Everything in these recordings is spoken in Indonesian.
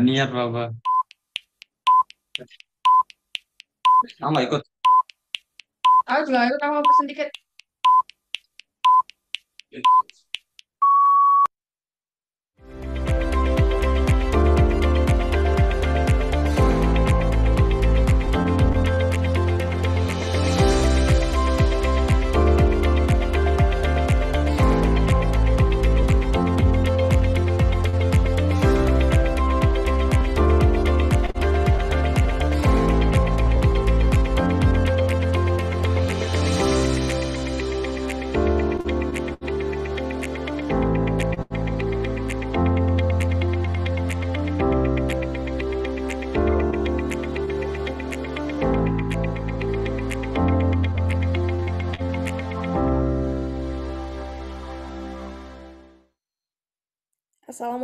nggak niat apa-apa sama ikut aku juga ikut aku mau pesen dikit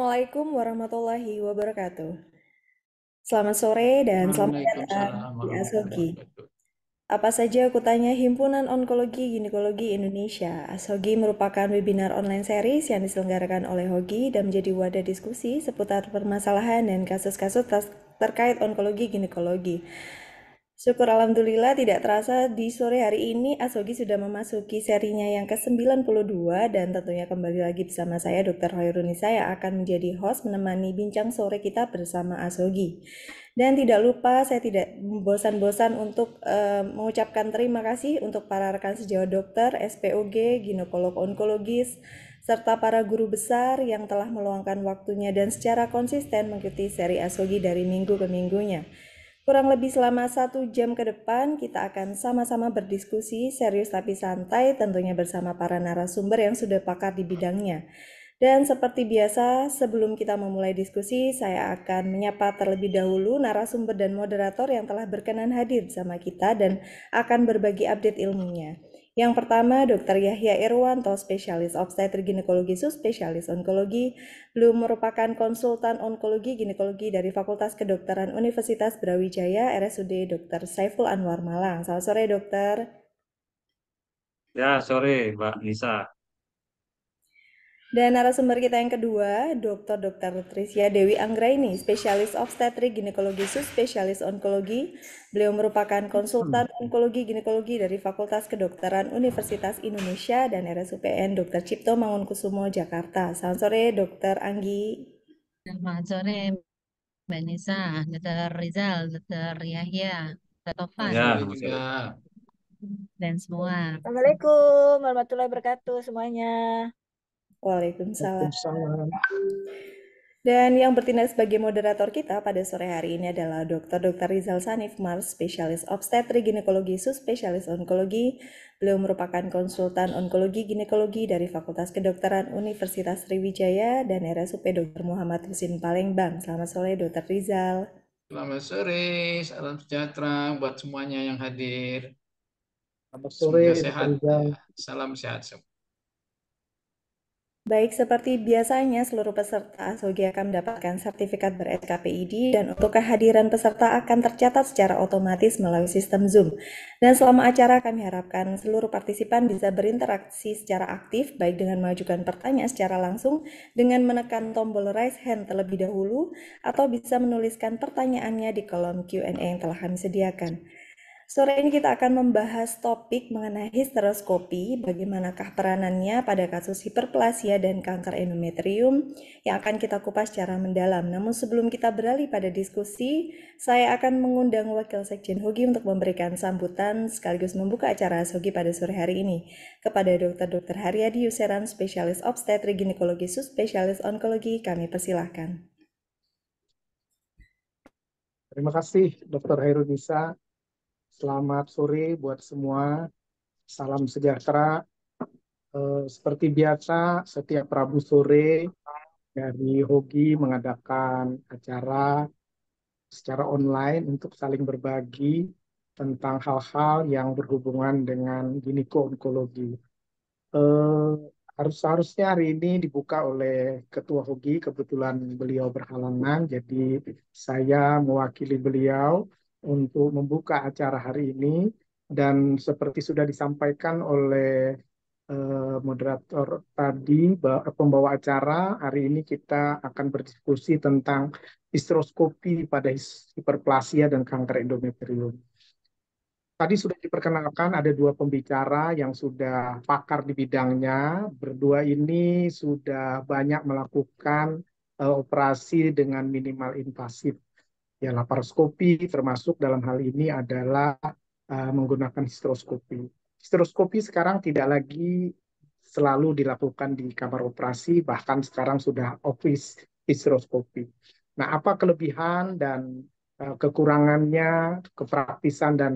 Assalamualaikum warahmatullahi wabarakatuh. Selamat sore dan selamat datang di ASOGI. Apa saja kutanya Himpunan Onkologi Ginekologi Indonesia. ASOGI merupakan webinar online series yang diselenggarakan oleh HOGI dan menjadi wadah diskusi seputar permasalahan dan kasus-kasus terkait onkologi ginekologi. Syukur Alhamdulillah tidak terasa di sore hari ini Asogi sudah memasuki serinya yang ke-92 dan tentunya kembali lagi bersama saya Dr. Hoirunisa yang akan menjadi host menemani bincang sore kita bersama Asogi. Dan tidak lupa saya tidak bosan-bosan untuk uh, mengucapkan terima kasih untuk para rekan sejawat dokter, SPOG, ginekolog onkologis, serta para guru besar yang telah meluangkan waktunya dan secara konsisten mengikuti seri Asogi dari minggu ke minggunya. Kurang lebih selama satu jam ke depan, kita akan sama-sama berdiskusi serius tapi santai, tentunya bersama para narasumber yang sudah pakar di bidangnya. Dan seperti biasa, sebelum kita memulai diskusi, saya akan menyapa terlebih dahulu narasumber dan moderator yang telah berkenan hadir sama kita dan akan berbagi update ilmunya. Yang pertama, Dr. Yahya Irwanto, spesialis Obstetri ginekologi subspesialis onkologi, belum merupakan konsultan onkologi ginekologi dari Fakultas Kedokteran Universitas Brawijaya RSUD Dr. Saiful Anwar Malang. Selamat sore, dokter. Ya, sore, Mbak Nisa. Dan narasumber kita yang kedua, Dr. Dr. Patricia Dewi Anggraini, spesialis Obstetri ginekologi subspesialis onkologi. Beliau merupakan konsultan hmm. onkologi ginekologi dari Fakultas Kedokteran Universitas Indonesia dan RSUPN Dr. Cipto Mangunkusumo Jakarta. Selamat sore, Dr. Anggi. Selamat sore, Mbak Nisa, Dr. Rizal, Dr. Yahya, Dr. Tovan. Ya, ya. Dan semua. Assalamualaikum warahmatullahi wabarakatuh semuanya. Waalaikumsalam. Dan yang bertindak sebagai moderator kita pada sore hari ini adalah Dr. Dr. Rizal Sanif Mars, spesialis obstetri ginekologi subspesialis onkologi. Beliau merupakan konsultan onkologi ginekologi dari Fakultas Kedokteran Universitas Sriwijaya dan RSUP Dr. Muhammad Husin Palembang. Selamat sore Dr. Rizal. Selamat sore, salam sejahtera buat semuanya yang hadir. Selamat sore, sehat. Salam sehat semua. Baik, seperti biasanya seluruh peserta ASOGI akan mendapatkan sertifikat ber-SKPID dan untuk kehadiran peserta akan tercatat secara otomatis melalui sistem Zoom. Dan selama acara kami harapkan seluruh partisipan bisa berinteraksi secara aktif baik dengan mengajukan pertanyaan secara langsung dengan menekan tombol raise hand terlebih dahulu atau bisa menuliskan pertanyaannya di kolom Q&A yang telah kami sediakan. Sore ini kita akan membahas topik mengenai histeroskopi, bagaimanakah peranannya pada kasus hiperplasia dan kanker endometrium yang akan kita kupas secara mendalam. Namun sebelum kita beralih pada diskusi, saya akan mengundang Wakil Sekjen Hugi untuk memberikan sambutan sekaligus membuka acara Hugi pada sore hari ini kepada Dr. Dr. Haryadi Yuseran, spesialis Obstetri ginekologi Spesialis onkologi, kami persilahkan. Terima kasih Dr. Hairunisa Selamat sore buat semua. Salam sejahtera. Eh, seperti biasa, setiap Rabu sore dari Hogi mengadakan acara secara online untuk saling berbagi tentang hal-hal yang berhubungan dengan gineko-onkologi. Eh, harus harusnya hari ini dibuka oleh Ketua Hogi kebetulan beliau berhalangan, jadi saya mewakili beliau untuk membuka acara hari ini dan seperti sudah disampaikan oleh eh, moderator tadi pembawa acara hari ini kita akan berdiskusi tentang histeroskopi pada hiperplasia dan kanker endometrium. Tadi sudah diperkenalkan ada dua pembicara yang sudah pakar di bidangnya. Berdua ini sudah banyak melakukan uh, operasi dengan minimal invasif ya laparoskopi termasuk dalam hal ini adalah uh, menggunakan histeroskopi. Histeroskopi sekarang tidak lagi selalu dilakukan di kamar operasi, bahkan sekarang sudah office histeroskopi. Nah, apa kelebihan dan uh, kekurangannya, kepraktisan dan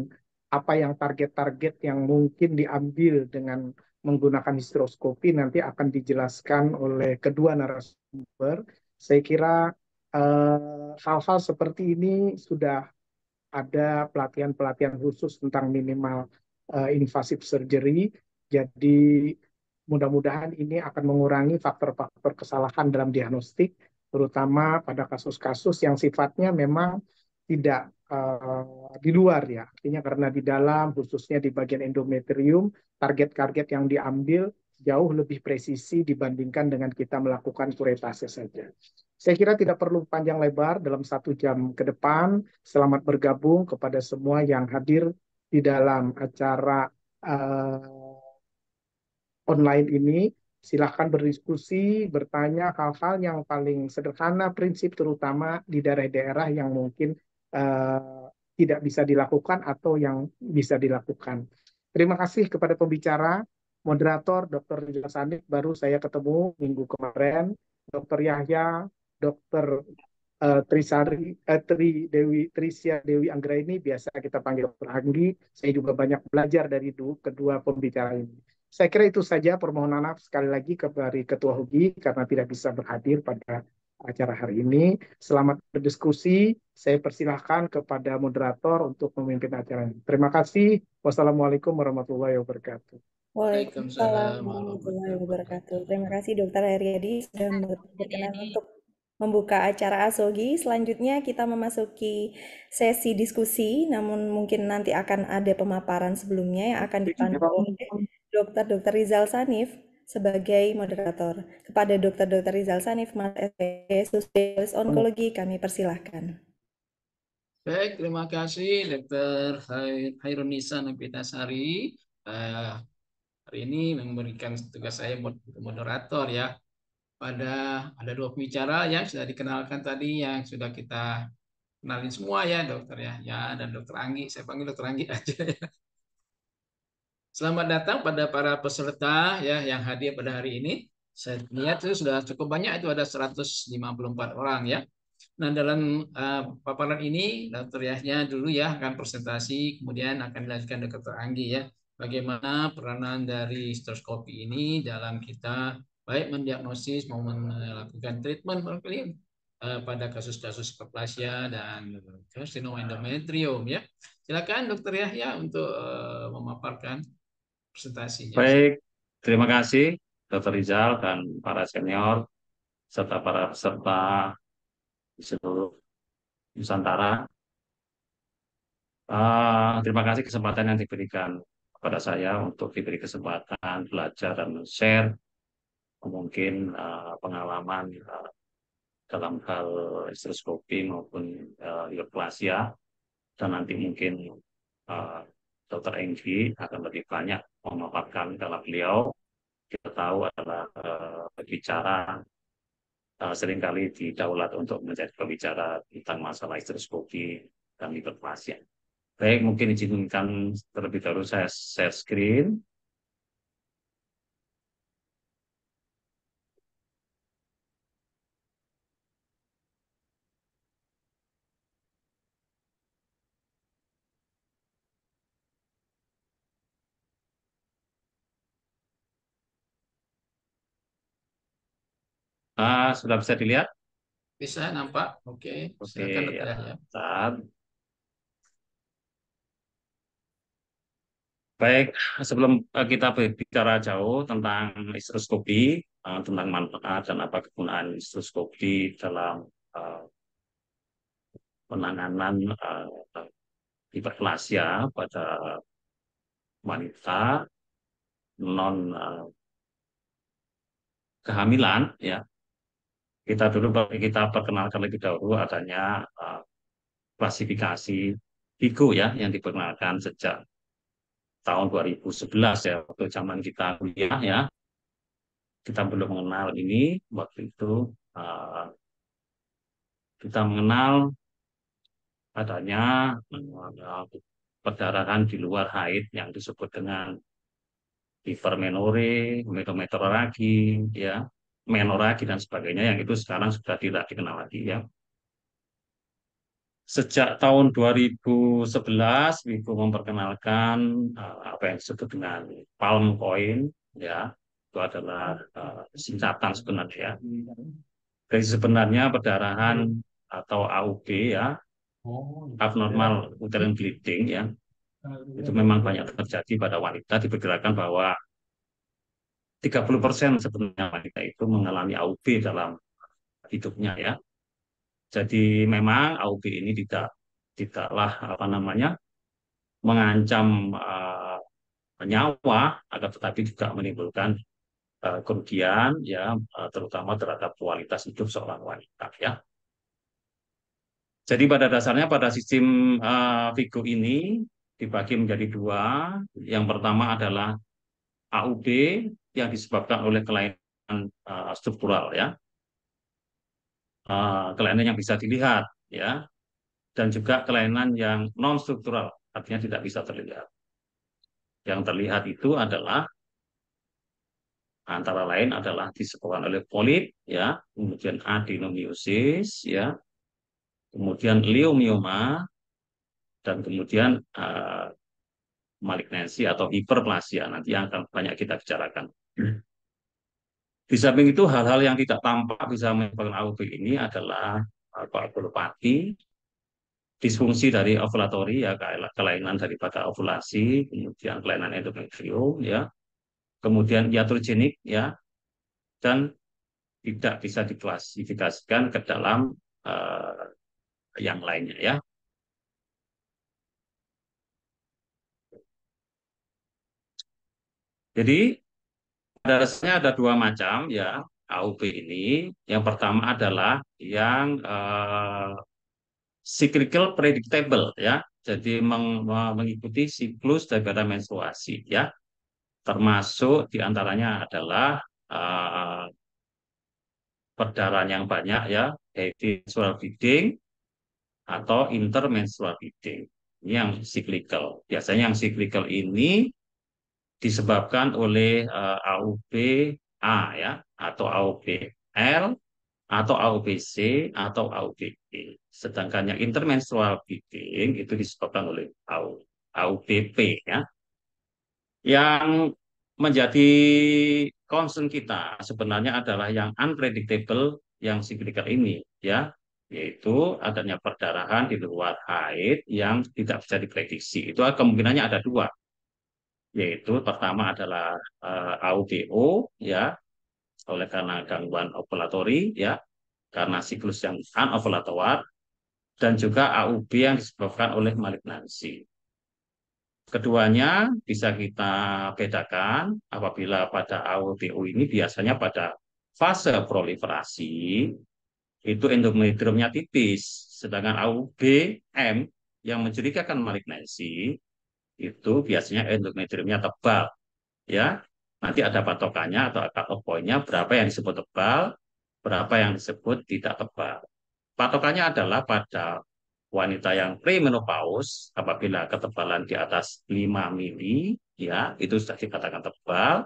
apa yang target-target yang mungkin diambil dengan menggunakan histeroskopi nanti akan dijelaskan oleh kedua narasumber. Saya kira Eh, hal-hal uh, seperti ini sudah ada pelatihan-pelatihan khusus tentang minimal uh, eh, invasif surgery. Jadi mudah-mudahan ini akan mengurangi faktor-faktor kesalahan dalam diagnostik, terutama pada kasus-kasus yang sifatnya memang tidak uh, di luar ya. Artinya karena di dalam, khususnya di bagian endometrium, target-target yang diambil jauh lebih presisi dibandingkan dengan kita melakukan kuretase saja. Saya kira tidak perlu panjang lebar dalam satu jam ke depan. Selamat bergabung kepada semua yang hadir di dalam acara uh, online ini. Silahkan berdiskusi, bertanya hal-hal yang paling sederhana, prinsip terutama di daerah-daerah yang mungkin uh, tidak bisa dilakukan atau yang bisa dilakukan. Terima kasih kepada pembicara moderator Dr. Rizal Sanik baru saya ketemu minggu kemarin, Dr. Yahya, Dr. Uh, eh, Trisari, uh, Tri Dewi Trisia Dewi Anggra ini biasa kita panggil Dr. Anggi. Saya juga banyak belajar dari kedua pembicara ini. Saya kira itu saja permohonan maaf sekali lagi kepada Ketua Hugi karena tidak bisa berhadir pada acara hari ini. Selamat berdiskusi. Saya persilahkan kepada moderator untuk memimpin acara ini. Terima kasih. Wassalamualaikum warahmatullahi wabarakatuh. Waalaikumsalam warahmatullahi wabarakatuh. Terima kasih Dokter Heriadi sudah berkenan untuk membuka acara ASOGI. Selanjutnya kita memasuki sesi diskusi, namun mungkin nanti akan ada pemaparan sebelumnya yang akan dipandu oleh Dokter Dokter Rizal Sanif sebagai moderator. Kepada Dokter Dokter Rizal Sanif, Mas SP, Onkologi, kami persilahkan. Baik, terima kasih Dokter Hairunisa Nabitasari. Uh, eh, hari ini memberikan tugas saya buat moderator ya. Pada ada dua pembicara yang sudah dikenalkan tadi yang sudah kita kenalin semua ya dokter ya. Ya dan dokter Anggi, saya panggil dokter Anggi aja ya. Selamat datang pada para peserta ya yang hadir pada hari ini. Saya lihat itu sudah cukup banyak itu ada 154 orang ya. Nah, dalam uh, paparan ini, dokter Yahya ya, dulu ya akan presentasi, kemudian akan dilanjutkan dokter Anggi ya bagaimana peranan dari histoskopi ini dalam kita baik mendiagnosis maupun melakukan treatment berklien eh, pada kasus-kasus hiperplasia dan karsinoma endometrium ya. Silakan Dokter Yahya untuk eh, memaparkan presentasinya. Baik, terima kasih Dokter Rizal dan para senior serta para peserta di seluruh Nusantara. Uh, terima kasih kesempatan yang diberikan kepada saya untuk diberi kesempatan belajar dan share mungkin uh, pengalaman uh, dalam hal estroskopi maupun uh, dan nanti mungkin uh, Dr. Enggi akan lebih banyak memaparkan dalam beliau kita tahu adalah uh, bicara uh, seringkali didaulat untuk menjadi pembicara tentang masalah estroskopi dan hiperplasia. Baik, mungkin izinkan terlebih dahulu saya share screen. Ah, sudah bisa dilihat? Bisa nampak. Oke. Okay. Oke. Okay, ya. Baik, sebelum eh, kita berbicara jauh tentang istroskopi, eh, tentang manfaat dan apa kegunaan istroskopi dalam eh, penanganan hiperplasia pada wanita non kehamilan, ya kita dulu kita perkenalkan lebih dahulu adanya klasifikasi Vigo ya yang diperkenalkan sejak tahun 2011 ya waktu zaman kita kuliah ya kita belum mengenal ini waktu itu uh, kita mengenal adanya eh, perdarahan di luar haid yang disebut dengan hipermenore, metometeroragi, ya, menoragi dan sebagainya yang itu sekarang sudah tidak dikenal lagi ya sejak tahun 2011 Wibu memperkenalkan uh, apa yang disebut dengan Palm Coin ya itu adalah uh, eh, singkatan sebenarnya dari sebenarnya perdarahan atau AUB ya oh, abnormal iya. uterine bleeding ya itu memang banyak terjadi pada wanita diperkirakan bahwa 30% sebenarnya wanita itu mengalami AUB dalam hidupnya ya jadi memang AUB ini tidak tidaklah apa namanya mengancam uh, nyawa, agar tetapi juga menimbulkan uh, kerugian ya uh, terutama terhadap kualitas hidup seorang wanita ya. Jadi pada dasarnya pada sistem uh, Vigo ini dibagi menjadi dua. Yang pertama adalah AUB yang disebabkan oleh kelainan uh, struktural ya uh, kelainan yang bisa dilihat ya dan juga kelainan yang non struktural artinya tidak bisa terlihat yang terlihat itu adalah antara lain adalah disebabkan oleh polip ya kemudian adenomiosis ya kemudian leiomyoma, dan kemudian uh, malignansi atau hiperplasia nanti yang akan banyak kita bicarakan. Hmm. Di samping itu hal-hal yang tidak tampak bisa menyebabkan AUB ini adalah koagulopati, eh, disfungsi dari ovulatori ya kelainan daripada ovulasi, kemudian kelainan endometrium ya, kemudian iatrogenik ya, dan tidak bisa diklasifikasikan ke dalam uh, yang lainnya ya. Jadi pada dasarnya ada dua macam ya AUP ini. Yang pertama adalah yang eh, cyclical predictable ya. Jadi meng, mengikuti siklus daripada menstruasi ya. Termasuk diantaranya adalah uh, eh, perdarahan yang banyak ya, heavy menstrual bleeding atau intermenstrual bleeding. yang cyclical. Biasanya yang cyclical ini disebabkan oleh uh, A ya atau AUB L atau AUBC atau AUBB. Sedangkan yang intermenstrual bleeding itu disebabkan oleh AUP AUBP ya. Yang menjadi concern kita sebenarnya adalah yang unpredictable yang signifikan ini ya yaitu adanya perdarahan di luar haid yang tidak bisa diprediksi. Itu kemungkinannya ada dua yaitu pertama adalah uh, eh, AUBO ya oleh karena gangguan ovulatory ya karena siklus yang anovulator dan juga AUB yang disebabkan oleh malignansi. Keduanya bisa kita bedakan apabila pada AUBO ini biasanya pada fase proliferasi itu endometriumnya tipis, sedangkan AUBM yang mencurigakan malignansi itu biasanya endometriumnya tebal ya nanti ada patokannya atau cut off point berapa yang disebut tebal berapa yang disebut tidak tebal patokannya adalah pada wanita yang premenopause apabila ketebalan di atas 5 mili ya itu sudah dikatakan tebal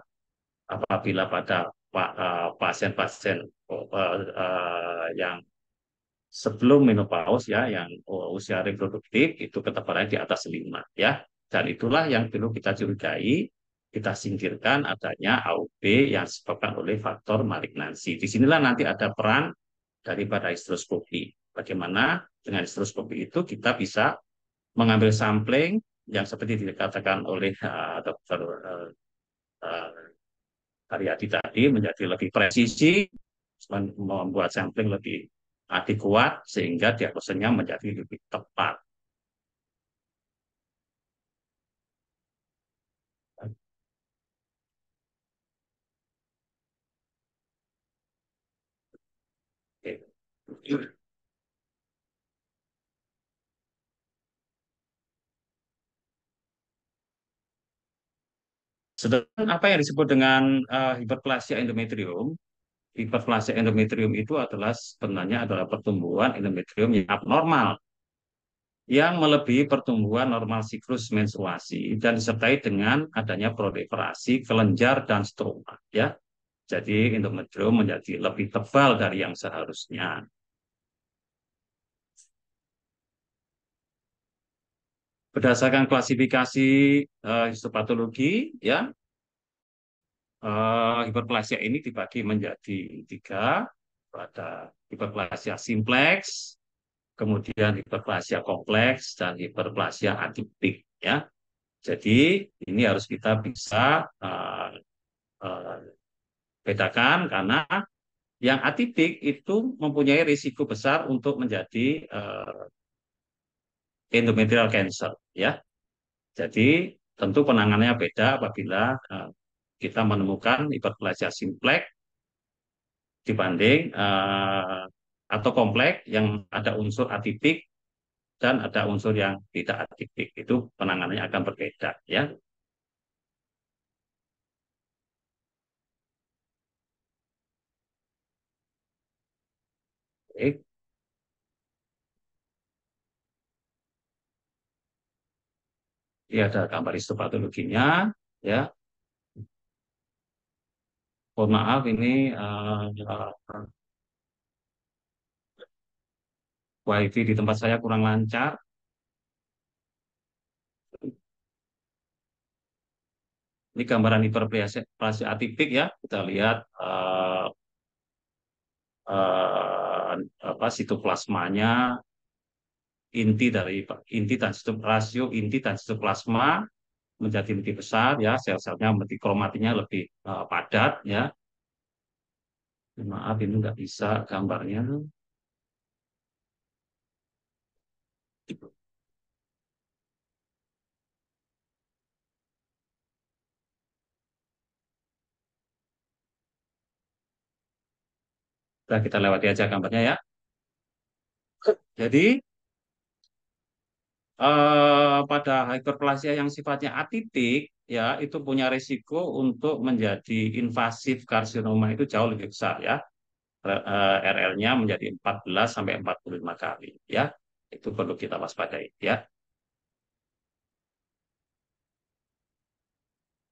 apabila pada eh, pasien-pasien oh, eh, eh, yang sebelum menopause ya yang oh, usia reproduktif itu ketebalannya di atas 5 ya dan itulah yang perlu kita curigai, kita singkirkan adanya AUB yang disebabkan oleh faktor malignansi. Di sinilah nanti ada peran daripada histeroskopi. Bagaimana dengan histeroskopi itu kita bisa mengambil sampling yang seperti dikatakan oleh uh, dokter uh, uh, tadi menjadi lebih presisi, membuat sampling lebih adekuat sehingga diagnosanya menjadi lebih tepat. Sedangkan apa yang disebut dengan uh, hiperplasia endometrium, hiperplasia endometrium itu adalah sebenarnya adalah pertumbuhan endometrium yang abnormal yang melebihi pertumbuhan normal siklus menstruasi dan disertai dengan adanya proliferasi kelenjar dan stroma ya. Jadi endometrium menjadi lebih tebal dari yang seharusnya. berdasarkan klasifikasi uh, histopatologi ya uh, hiperplasia ini dibagi menjadi tiga ada hiperplasia simplex kemudian hiperplasia kompleks dan hiperplasia atipik ya jadi ini harus kita bisa uh, uh, bedakan karena yang atipik itu mempunyai risiko besar untuk menjadi uh, endometrial cancer ya. Jadi tentu penanganannya beda apabila uh, kita menemukan hiperplasia simplek dibanding uh, atau kompleks yang ada unsur atipik dan ada unsur yang tidak atipik itu penanganannya akan berbeda ya Oke. Ini ada gambar histopatologinya, ya. Oh maaf ini uh, wifi di tempat saya kurang lancar. Ini gambaran hiperplasia atipik ya. Kita lihat uh, uh, apa sitoplasmanya inti dari inti dan sistem rasio inti dan sistem plasma menjadi lebih besar ya sel-selnya menjadi kromatinya lebih uh, padat ya maaf ini nggak bisa gambarnya Nah, kita lewati aja gambarnya ya. Jadi eh, pada hiperplasia yang sifatnya atitik ya itu punya risiko untuk menjadi invasif karsinoma itu jauh lebih besar ya. RL-nya eh, menjadi 14 sampai 45 kali ya. Itu perlu kita waspadai ya.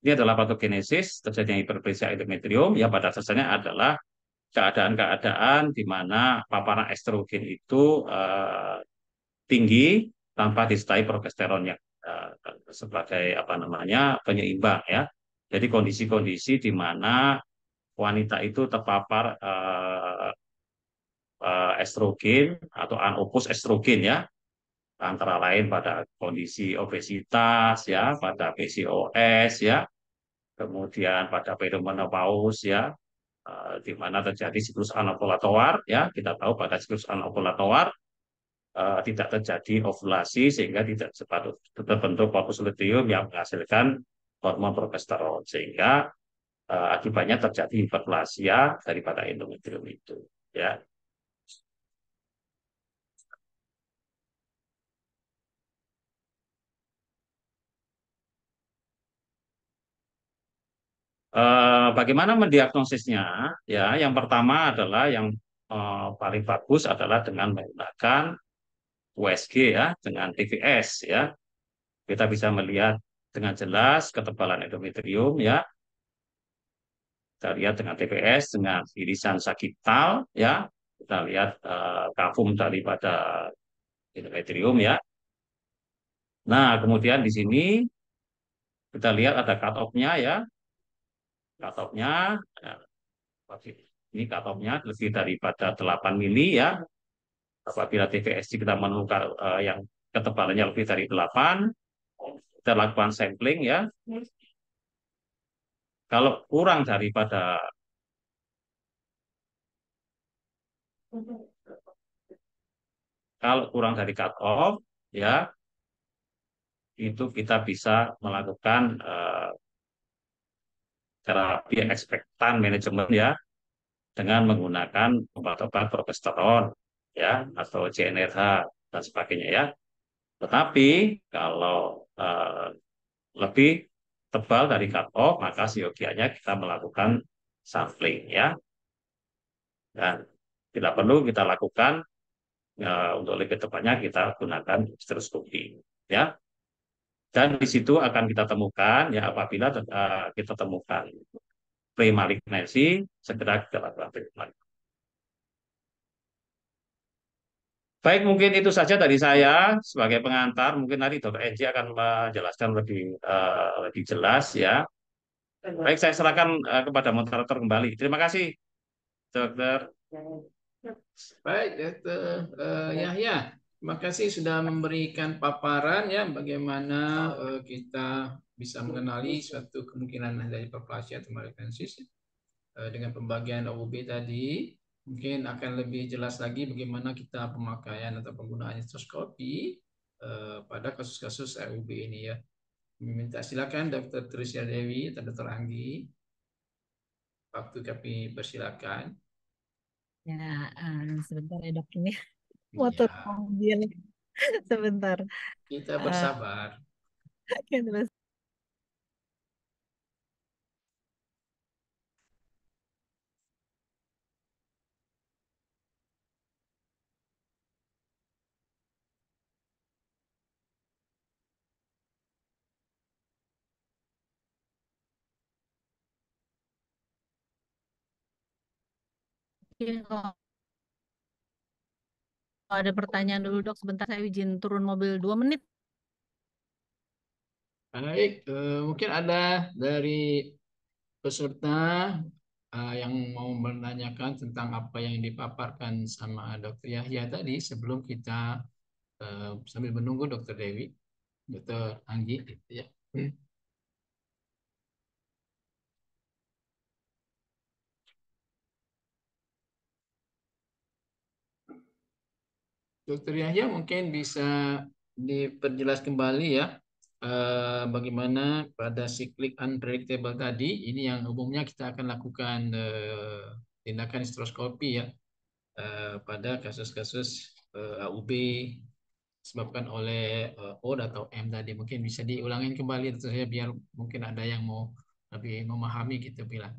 Ini adalah patogenesis terjadinya hiperplasia endometrium ya pada dasarnya adalah keadaan-keadaan di mana paparan estrogen itu eh, tinggi tanpa disertai progesteron yang uh, eh, sebagai apa namanya penyeimbang ya. Jadi kondisi-kondisi di mana wanita itu terpapar uh, uh, estrogen atau anopus estrogen ya antara lain pada kondisi obesitas ya pada PCOS ya kemudian pada perimenopause ya uh, di mana terjadi siklus anovulatoar ya kita tahu pada siklus anovulatoar uh, tidak terjadi ovulasi sehingga tidak cepat terbentuk luteum yang menghasilkan hormon progesteron sehingga uh, akibatnya terjadi hiperplasia daripada endometrium itu ya eh, bagaimana mendiagnosisnya? Ya, yang pertama adalah yang uh, paling bagus adalah dengan menggunakan USG ya dengan TVS ya. Kita bisa melihat dengan jelas ketebalan endometrium ya. Kita lihat dengan TVS dengan irisan sakital ya. Kita lihat uh, kafum daripada endometrium ya. Nah, kemudian di sini kita lihat ada cut off-nya ya. Cut off-nya ya, ini cut off-nya lebih daripada 8 mili ya apabila TVSG kita menemukan uh, yang ketebalannya lebih dari 8 kita lakukan sampling ya kalau kurang daripada kalau kurang dari cut off ya itu kita bisa melakukan uh, terapi ekspektan manajemen ya dengan menggunakan obat-obat progesteron ya atau CNRH dan sebagainya ya. Tetapi kalau uh, lebih tebal dari cut off maka seyogianya kita melakukan sampling ya. Dan tidak perlu kita lakukan uh, untuk lebih tepatnya kita gunakan stereoskopi ya. Dan di situ akan kita temukan ya apabila uh, kita temukan premalignansi segera kita lakukan premalignansi. Baik, mungkin itu saja dari saya sebagai pengantar. Mungkin nanti Dr. Enji akan menjelaskan lebih uh, lebih jelas ya. Baik, saya serahkan uh, kepada moderator kembali. Terima kasih, Dokter. Baik, Dokter uh, Yahya. Terima kasih sudah memberikan paparan ya bagaimana uh, kita bisa mengenali suatu kemungkinan dari perplasia atau malignansis uh, dengan pembagian OUB tadi mungkin akan lebih jelas lagi bagaimana kita pemakaian atau penggunaan endoskopi eh, pada kasus-kasus RUB ini ya. meminta silakan Dr. Trisya Dewi atau Dr. Anggi. Waktu kami persilakan. Ya, um, sebentar ya dok ini. Motor iya. ya. mobil. sebentar. Kita eh, bersabar. Uh, kita kalau ada pertanyaan dulu dok sebentar saya izin turun mobil dua menit. Baik, eh, mungkin ada dari peserta eh, yang mau menanyakan tentang apa yang dipaparkan sama Dokter Yahya tadi sebelum kita eh, sambil menunggu Dokter Dewi, Dokter Anggi, gitu ya. Hmm. Dokter Yahya mungkin bisa diperjelas kembali ya eh, bagaimana pada siklik unpredictable tadi ini yang umumnya kita akan lakukan eh, tindakan histoskopi ya eh, pada kasus-kasus eh, AUB disebabkan oleh O atau M tadi mungkin bisa diulangin kembali saya biar mungkin ada yang mau lebih memahami kita gitu bilang.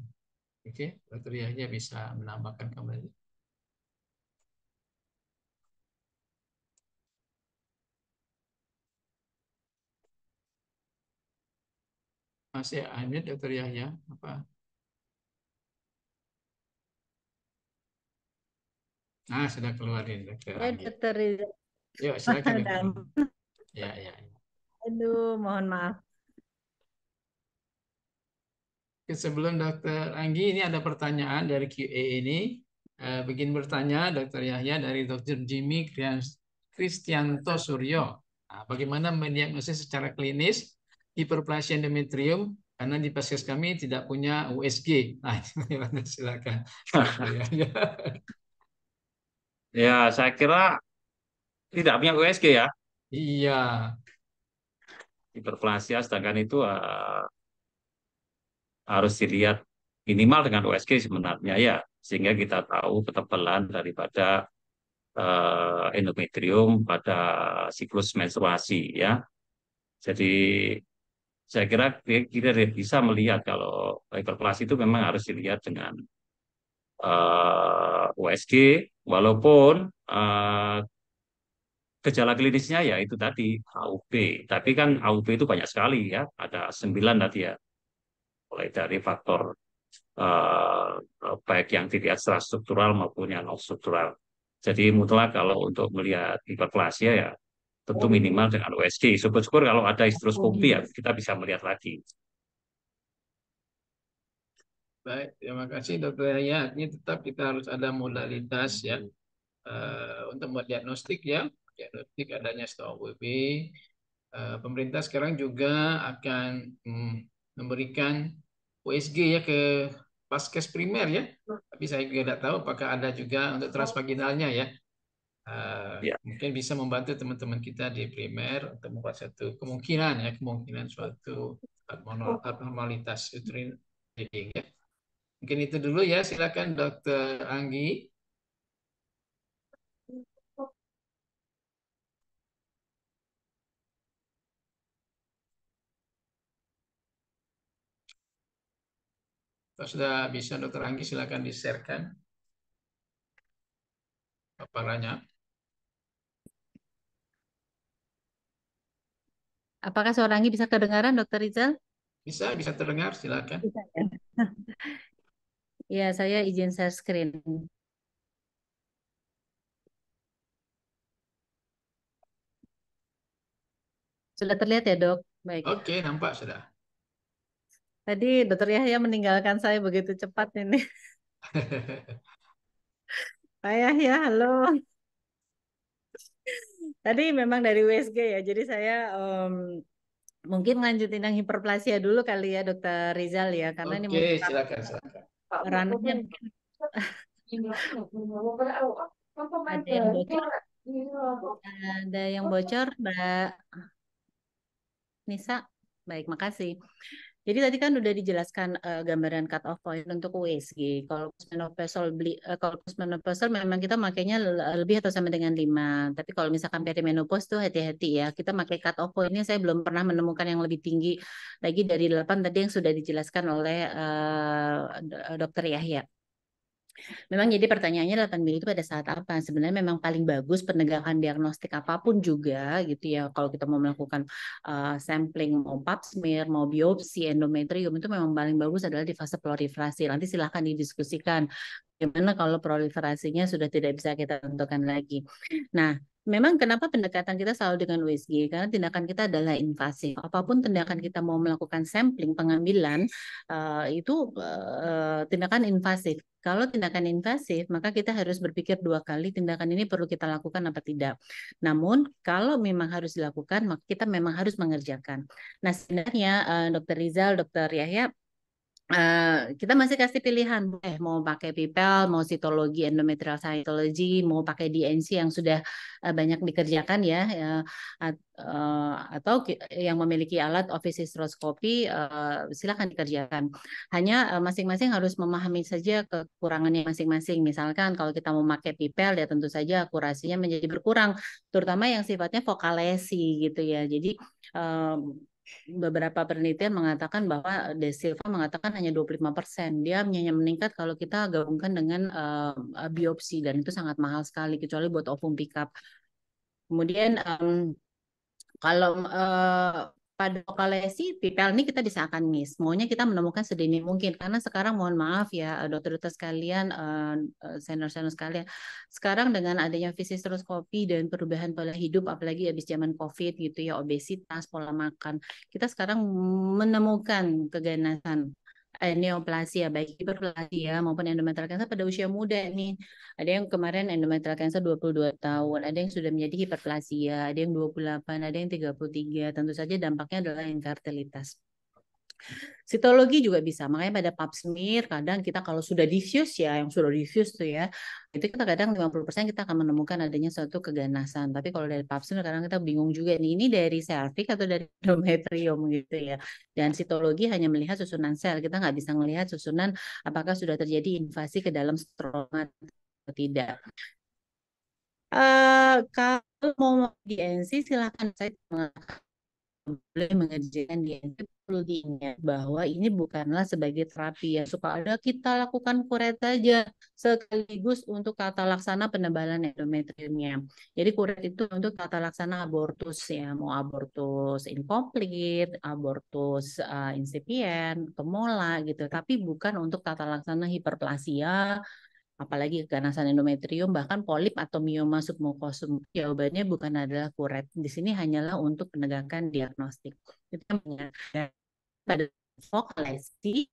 Oke, okay? Dokter Yahya bisa menambahkan kembali. Masih ya, ah, Hamid Dokter Yahya apa? Nah, sudah keluar ini Dokter. Ya, Dokter. Riza. Yuk, silakan. Ya, ya, ya, Aduh, mohon maaf. Sebelum Dokter Anggi, ini ada pertanyaan dari QA ini. Uh, begin bertanya Dokter Yahya dari Dokter Jimmy Kristianto Suryo. Nah, bagaimana mendiagnosis secara klinis hiperplasia endometrium karena di paskes kami tidak punya USG. Nah, silakan. ya, saya kira tidak punya USG ya. Iya. Hiperplasia sedangkan itu uh, harus dilihat minimal dengan USG sebenarnya ya, sehingga kita tahu ketebalan daripada uh, endometrium pada siklus menstruasi ya. Jadi saya kira kita bisa melihat kalau hiperplasi itu memang harus dilihat dengan uh, eh, USG, walaupun uh, gejala klinisnya ya itu tadi AUB. Tapi kan AUB itu banyak sekali ya, ada sembilan tadi ya. Mulai dari faktor uh, baik yang dilihat secara struktural maupun yang non struktural. Jadi mutlak kalau untuk melihat hiperplasia ya tentu minimal dengan USG. Syukur-syukur kalau ada histeroskopi ya kita bisa melihat lagi. Baik, terima kasih Dokter Yayat. Ini tetap kita harus ada modalitas ya uh, untuk diagnostik ya, diagnostik adanya stok WB. Uh, eh, pemerintah sekarang juga akan mm, memberikan USG ya ke paskes primer ya. Tapi saya tidak tahu apakah ada juga untuk transvaginalnya ya. Uh, eh, yeah. mungkin bisa membantu teman-teman kita di primer untuk membuat satu kemungkinan ya kemungkinan suatu oh. abnormalitas uterin bleeding ya. Mungkin itu dulu ya, silakan Dokter Anggi. Kalau sudah bisa Dokter Anggi silakan diserkan sharekan paparannya. Apakah suaranya bisa kedengaran, Dokter Rizal? Bisa, bisa terdengar, silakan. Bisa, ya. ya, saya izin share screen. Sudah terlihat ya, Dok? Baik. Oke, nampak sudah. Tadi Dokter Yahya meninggalkan saya begitu cepat ini. Pak Yahya, halo. Tadi memang dari USG ya, jadi saya um, mungkin lanjutin yang hiperplasia dulu kali ya dokter Rizal ya, karena okay, ini mungkin silakan, silakan. ada yang bocor, ada yang bocor, Mbak Nisa. Baik, makasih. Jadi tadi kan udah dijelaskan uh, gambaran cut off point untuk USG. Gitu. Kalau postmenopausal beli uh, kalau postmenopausal memang kita makainya lebih atau sama dengan 5. Tapi kalau misalkan perimenopause tuh hati-hati ya. Kita pakai cut off point ini saya belum pernah menemukan yang lebih tinggi lagi dari 8 tadi yang sudah dijelaskan oleh uh, Dokter Yahya. Memang jadi pertanyaannya 8 mili itu pada saat apa? Sebenarnya memang paling bagus penegakan diagnostik apapun juga gitu ya. Kalau kita mau melakukan uh, sampling mau pap smear, mau biopsi endometrium itu memang paling bagus adalah di fase proliferasi. Nanti silahkan didiskusikan bagaimana kalau proliferasinya sudah tidak bisa kita tentukan lagi. Nah, memang kenapa pendekatan kita selalu dengan USG karena tindakan kita adalah invasi. Apapun tindakan kita mau melakukan sampling pengambilan uh, itu uh, tindakan invasif. Kalau tindakan invasif, maka kita harus berpikir dua kali tindakan ini perlu kita lakukan apa tidak. Namun, kalau memang harus dilakukan, maka kita memang harus mengerjakan. Nah, sebenarnya uh, eh, Dr. Rizal, Dokter Yahya Uh, kita masih kasih pilihan, eh mau pakai PIPEL, mau sitologi endometrial cytology, mau pakai DNC yang sudah uh, banyak dikerjakan ya, uh, uh, atau yang memiliki alat office hysteroscopy, uh, silahkan dikerjakan. Hanya masing-masing uh, harus memahami saja kekurangannya masing-masing. Misalkan kalau kita mau pakai PIPEL, ya tentu saja akurasinya menjadi berkurang, terutama yang sifatnya vokalesi gitu ya. Jadi uh, beberapa penelitian mengatakan bahwa De Silva mengatakan hanya 25%. Dia hanya meningkat kalau kita gabungkan dengan uh, biopsi dan itu sangat mahal sekali kecuali buat ovum pickup. Kemudian um, kalau uh, pada lokalesi PPL ini kita bisa akan miss. Maunya kita menemukan sedini mungkin karena sekarang mohon maaf ya eh, dokter-dokter sekalian, eh, eh, senior-senior sekalian. Sekarang dengan adanya visi kopi dan perubahan pola hidup apalagi habis zaman Covid gitu ya, obesitas, pola makan, kita sekarang menemukan keganasan eh, neoplasia ya, baik hiperplasia ya, maupun endometrial cancer pada usia muda nih. Ada yang kemarin endometrial cancer 22 tahun, ada yang sudah menjadi hiperplasia, ya, ada yang 28, ada yang 33. Tentu saja dampaknya adalah infertilitas. Sitologi juga bisa, makanya pada pap smear kadang kita kalau sudah diffuse ya, yang sudah diffuse tuh ya, itu kita kadang 50% kita akan menemukan adanya suatu keganasan. Tapi kalau dari pap smear kadang kita bingung juga nih, ini dari cervix atau dari endometrium gitu ya. Dan sitologi hanya melihat susunan sel, kita nggak bisa melihat susunan apakah sudah terjadi invasi ke dalam stroma atau tidak. Uh, kalau mau di NC silahkan saya boleh mengerjakan di perlu diingat bahwa ini bukanlah sebagai terapi ya. Suka ada kita lakukan kuret saja sekaligus untuk tata laksana penebalan endometriumnya. Jadi kuret itu untuk tata laksana abortus ya, mau abortus incomplete, abortus uh, eh, incipient, pemola gitu. Tapi bukan untuk tata laksana hiperplasia apalagi keganasan endometrium bahkan polip atau mioma submukosum jawabannya bukan adalah kuret di sini hanyalah untuk penegakan diagnostik kita punya pada vokalisasi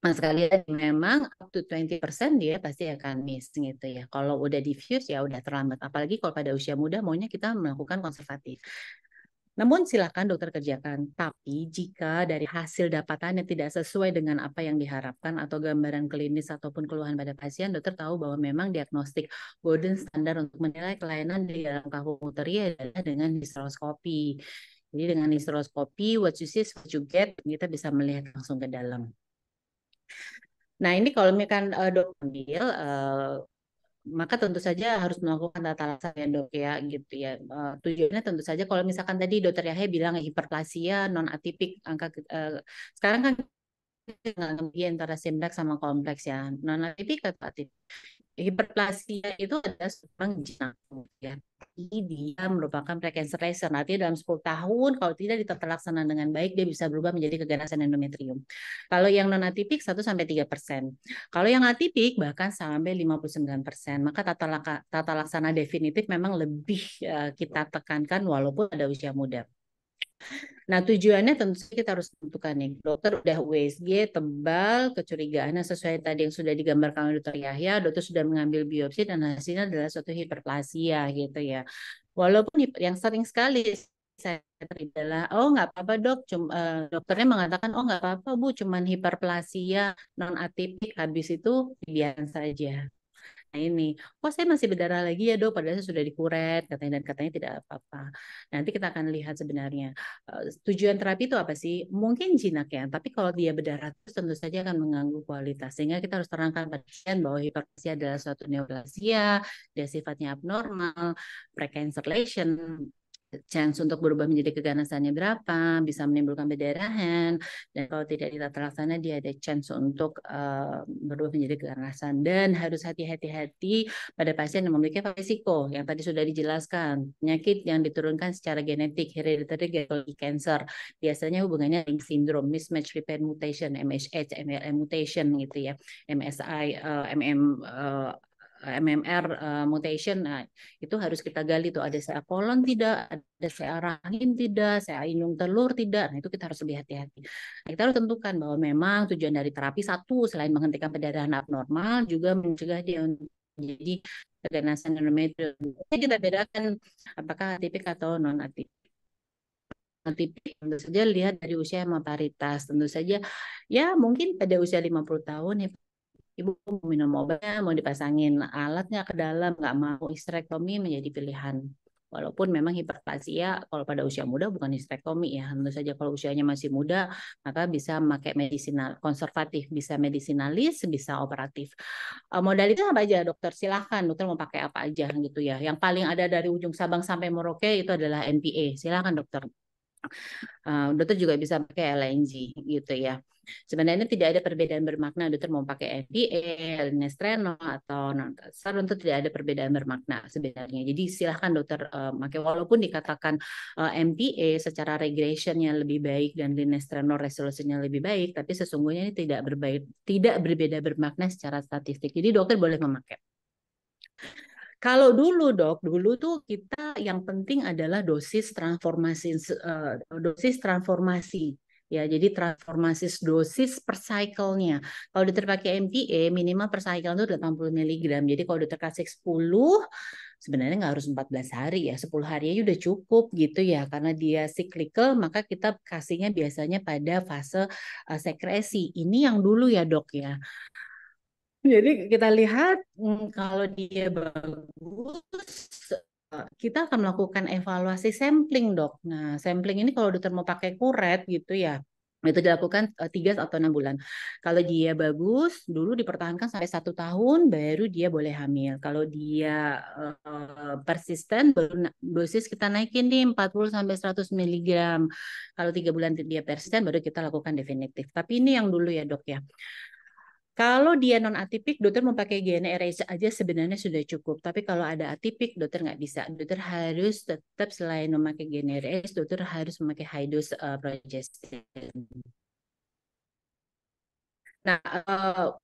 mas kalian memang up to 20% dia pasti akan miss gitu ya. Kalau udah diffuse ya udah terlambat. Apalagi kalau pada usia muda maunya kita melakukan konservatif. Namun silakan dokter kerjakan. Tapi jika dari hasil dapatannya tidak sesuai dengan apa yang diharapkan atau gambaran klinis ataupun keluhan pada pasien, dokter tahu bahwa memang diagnostik golden standar untuk menilai kelainan di dalam kafumeteri adalah dengan histeroskopi. Jadi dengan histeroskopi, what you see is what you get, kita bisa melihat langsung ke dalam. Nah ini kalau misalkan uh, dokter ambil uh, maka tentu saja harus melakukan tata laksana ya, dok ya gitu ya. Uh, tujuannya tentu saja kalau misalkan tadi dokter Yahya bilang hiperplasia non atipik angka uh, sekarang kan nggak antara simdak sama kompleks ya non atipik atau atipik hiperplasia itu ada seorang jantung ya. Jadi dia merupakan precancer lesion. Artinya dalam 10 tahun kalau tidak ditetelaksana dengan baik dia bisa berubah menjadi keganasan endometrium. Kalau yang non atipik 1 sampai persen, Kalau yang atipik bahkan sampai 59%. Maka tata, laka, tata laksana definitif memang lebih uh, kita tekankan walaupun ada usia muda. Nah, tujuannya tentu saja kita harus tentukan nih. Dokter udah USG tebal, kecurigaannya sesuai tadi yang sudah digambarkan oleh dokter Yahya, dokter sudah mengambil biopsi dan hasilnya adalah suatu hiperplasia gitu ya. Walaupun yang sering sekali saya adalah oh nggak apa-apa dok cuma eh, dokternya mengatakan oh nggak apa-apa bu cuman hiperplasia non atipik habis itu biasa saja ini, kok oh, saya masih berdarah lagi ya dok, padahal saya sudah dikuret, katanya dan katanya tidak apa-apa. Nanti kita akan lihat sebenarnya eh, tujuan terapi itu apa sih? Mungkin jinak ya, tapi kalau dia berdarah terus tentu saja akan mengganggu kualitas. Sehingga kita harus terangkan pada pasien bahwa hipertensi adalah suatu neoplasia, dia sifatnya abnormal, lesion chance untuk berubah menjadi keganasannya berapa, bisa menimbulkan berdarahan dan kalau tidak ditata dia ada chance untuk uh, berubah menjadi keganasan. Dan harus hati-hati hati pada pasien yang memiliki risiko yang tadi sudah dijelaskan, penyakit yang diturunkan secara genetik, hereditary gynecologic cancer, biasanya hubungannya dengan sindrom mismatch repair mutation, MHH, MLM mutation gitu ya, MSI, uh, eh, MM, eh, MMR uh, eh, mutation nah, itu harus kita gali tuh ada saya kolon tidak ada saya rahim tidak saya inung telur tidak nah itu kita harus lebih hati-hati nah, kita harus tentukan bahwa memang tujuan dari terapi satu selain menghentikan pendarahan abnormal juga mencegah dia menjadi keganasan endometrium kita bedakan apakah atipik atau non atipik tipik tentu saja lihat dari usia yang tentu saja ya mungkin pada usia 50 tahun ibu mau minum obat, mau dipasangin alatnya ke dalam, nggak mau histerektomi menjadi pilihan. Walaupun memang hiperplasia kalau pada usia muda bukan histerektomi ya, tentu saja kalau usianya masih muda maka bisa memakai medisinal konservatif, bisa medisinalis, bisa operatif. Eh, modalitas apa aja dokter? Silahkan dokter mau pakai apa aja gitu ya. Yang paling ada dari ujung Sabang sampai Merauke itu adalah NPA. Silahkan dokter Eh, dokter juga bisa pakai LNG gitu ya. Sebenarnya tidak ada perbedaan bermakna dokter mau pakai FDA, e, Nestreno atau Nontasar itu tidak ada perbedaan bermakna sebenarnya. Jadi silahkan dokter uh, pakai walaupun dikatakan uh, eh, MPA secara regressionnya lebih baik dan Linestreno resolusinya lebih baik, tapi sesungguhnya ini tidak berbaik, tidak berbeda bermakna secara statistik. Jadi dokter boleh memakai. Kalau dulu dok, dulu tuh kita yang penting adalah dosis transformasi eh, dosis transformasi ya jadi transformasi dosis per cycle-nya kalau pakai MTA minimal per cycle itu 80 mg jadi kalau kasih 10 sebenarnya nggak harus 14 hari ya 10 hari aja udah cukup gitu ya karena dia cyclical maka kita kasihnya biasanya pada fase eh, sekresi ini yang dulu ya dok ya jadi kita lihat hmm, kalau dia bagus, eh, kita akan melakukan evaluasi sampling dok. Nah sampling ini kalau dokter mau pakai kuret gitu ya, itu dilakukan eh, tiga atau enam bulan. Kalau dia bagus, dulu dipertahankan sampai satu tahun, baru dia boleh hamil. Kalau dia uh, persisten, dosis kita naikin nih 40 sampai 100 miligram. Kalau tiga bulan dia persisten, baru kita lakukan definitif. Tapi ini yang dulu ya dok ya. Kalau dia non atipik, dokter memakai DNA erase aja sebenarnya sudah cukup. Tapi kalau ada atipik, dokter nggak bisa. Dokter harus tetap selain memakai DNA erase, dokter harus memakai high dose uh, progesterone. Nah, uh,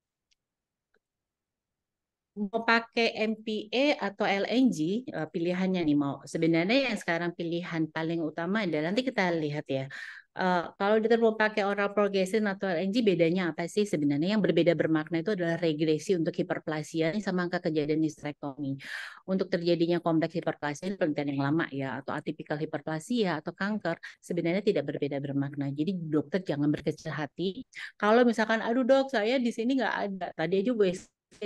mau pakai MPA atau LNG eh, pilihannya nih mau sebenarnya yang sekarang pilihan paling utama adalah nanti kita lihat ya Uh, kalau ditemukan pakai oral progesterone atau LNG bedanya apa sih sebenarnya? Yang berbeda bermakna itu adalah regresi untuk hiperplasia sama angka kejadian histerektomi. Untuk terjadinya kompleks hiperplasia penelitian yang lama ya atau atipikal hiperplasia atau kanker sebenarnya tidak berbeda bermakna. Jadi dokter jangan berkecil hati. Kalau misalkan aduh dok saya di sini nggak ada tadi aja gue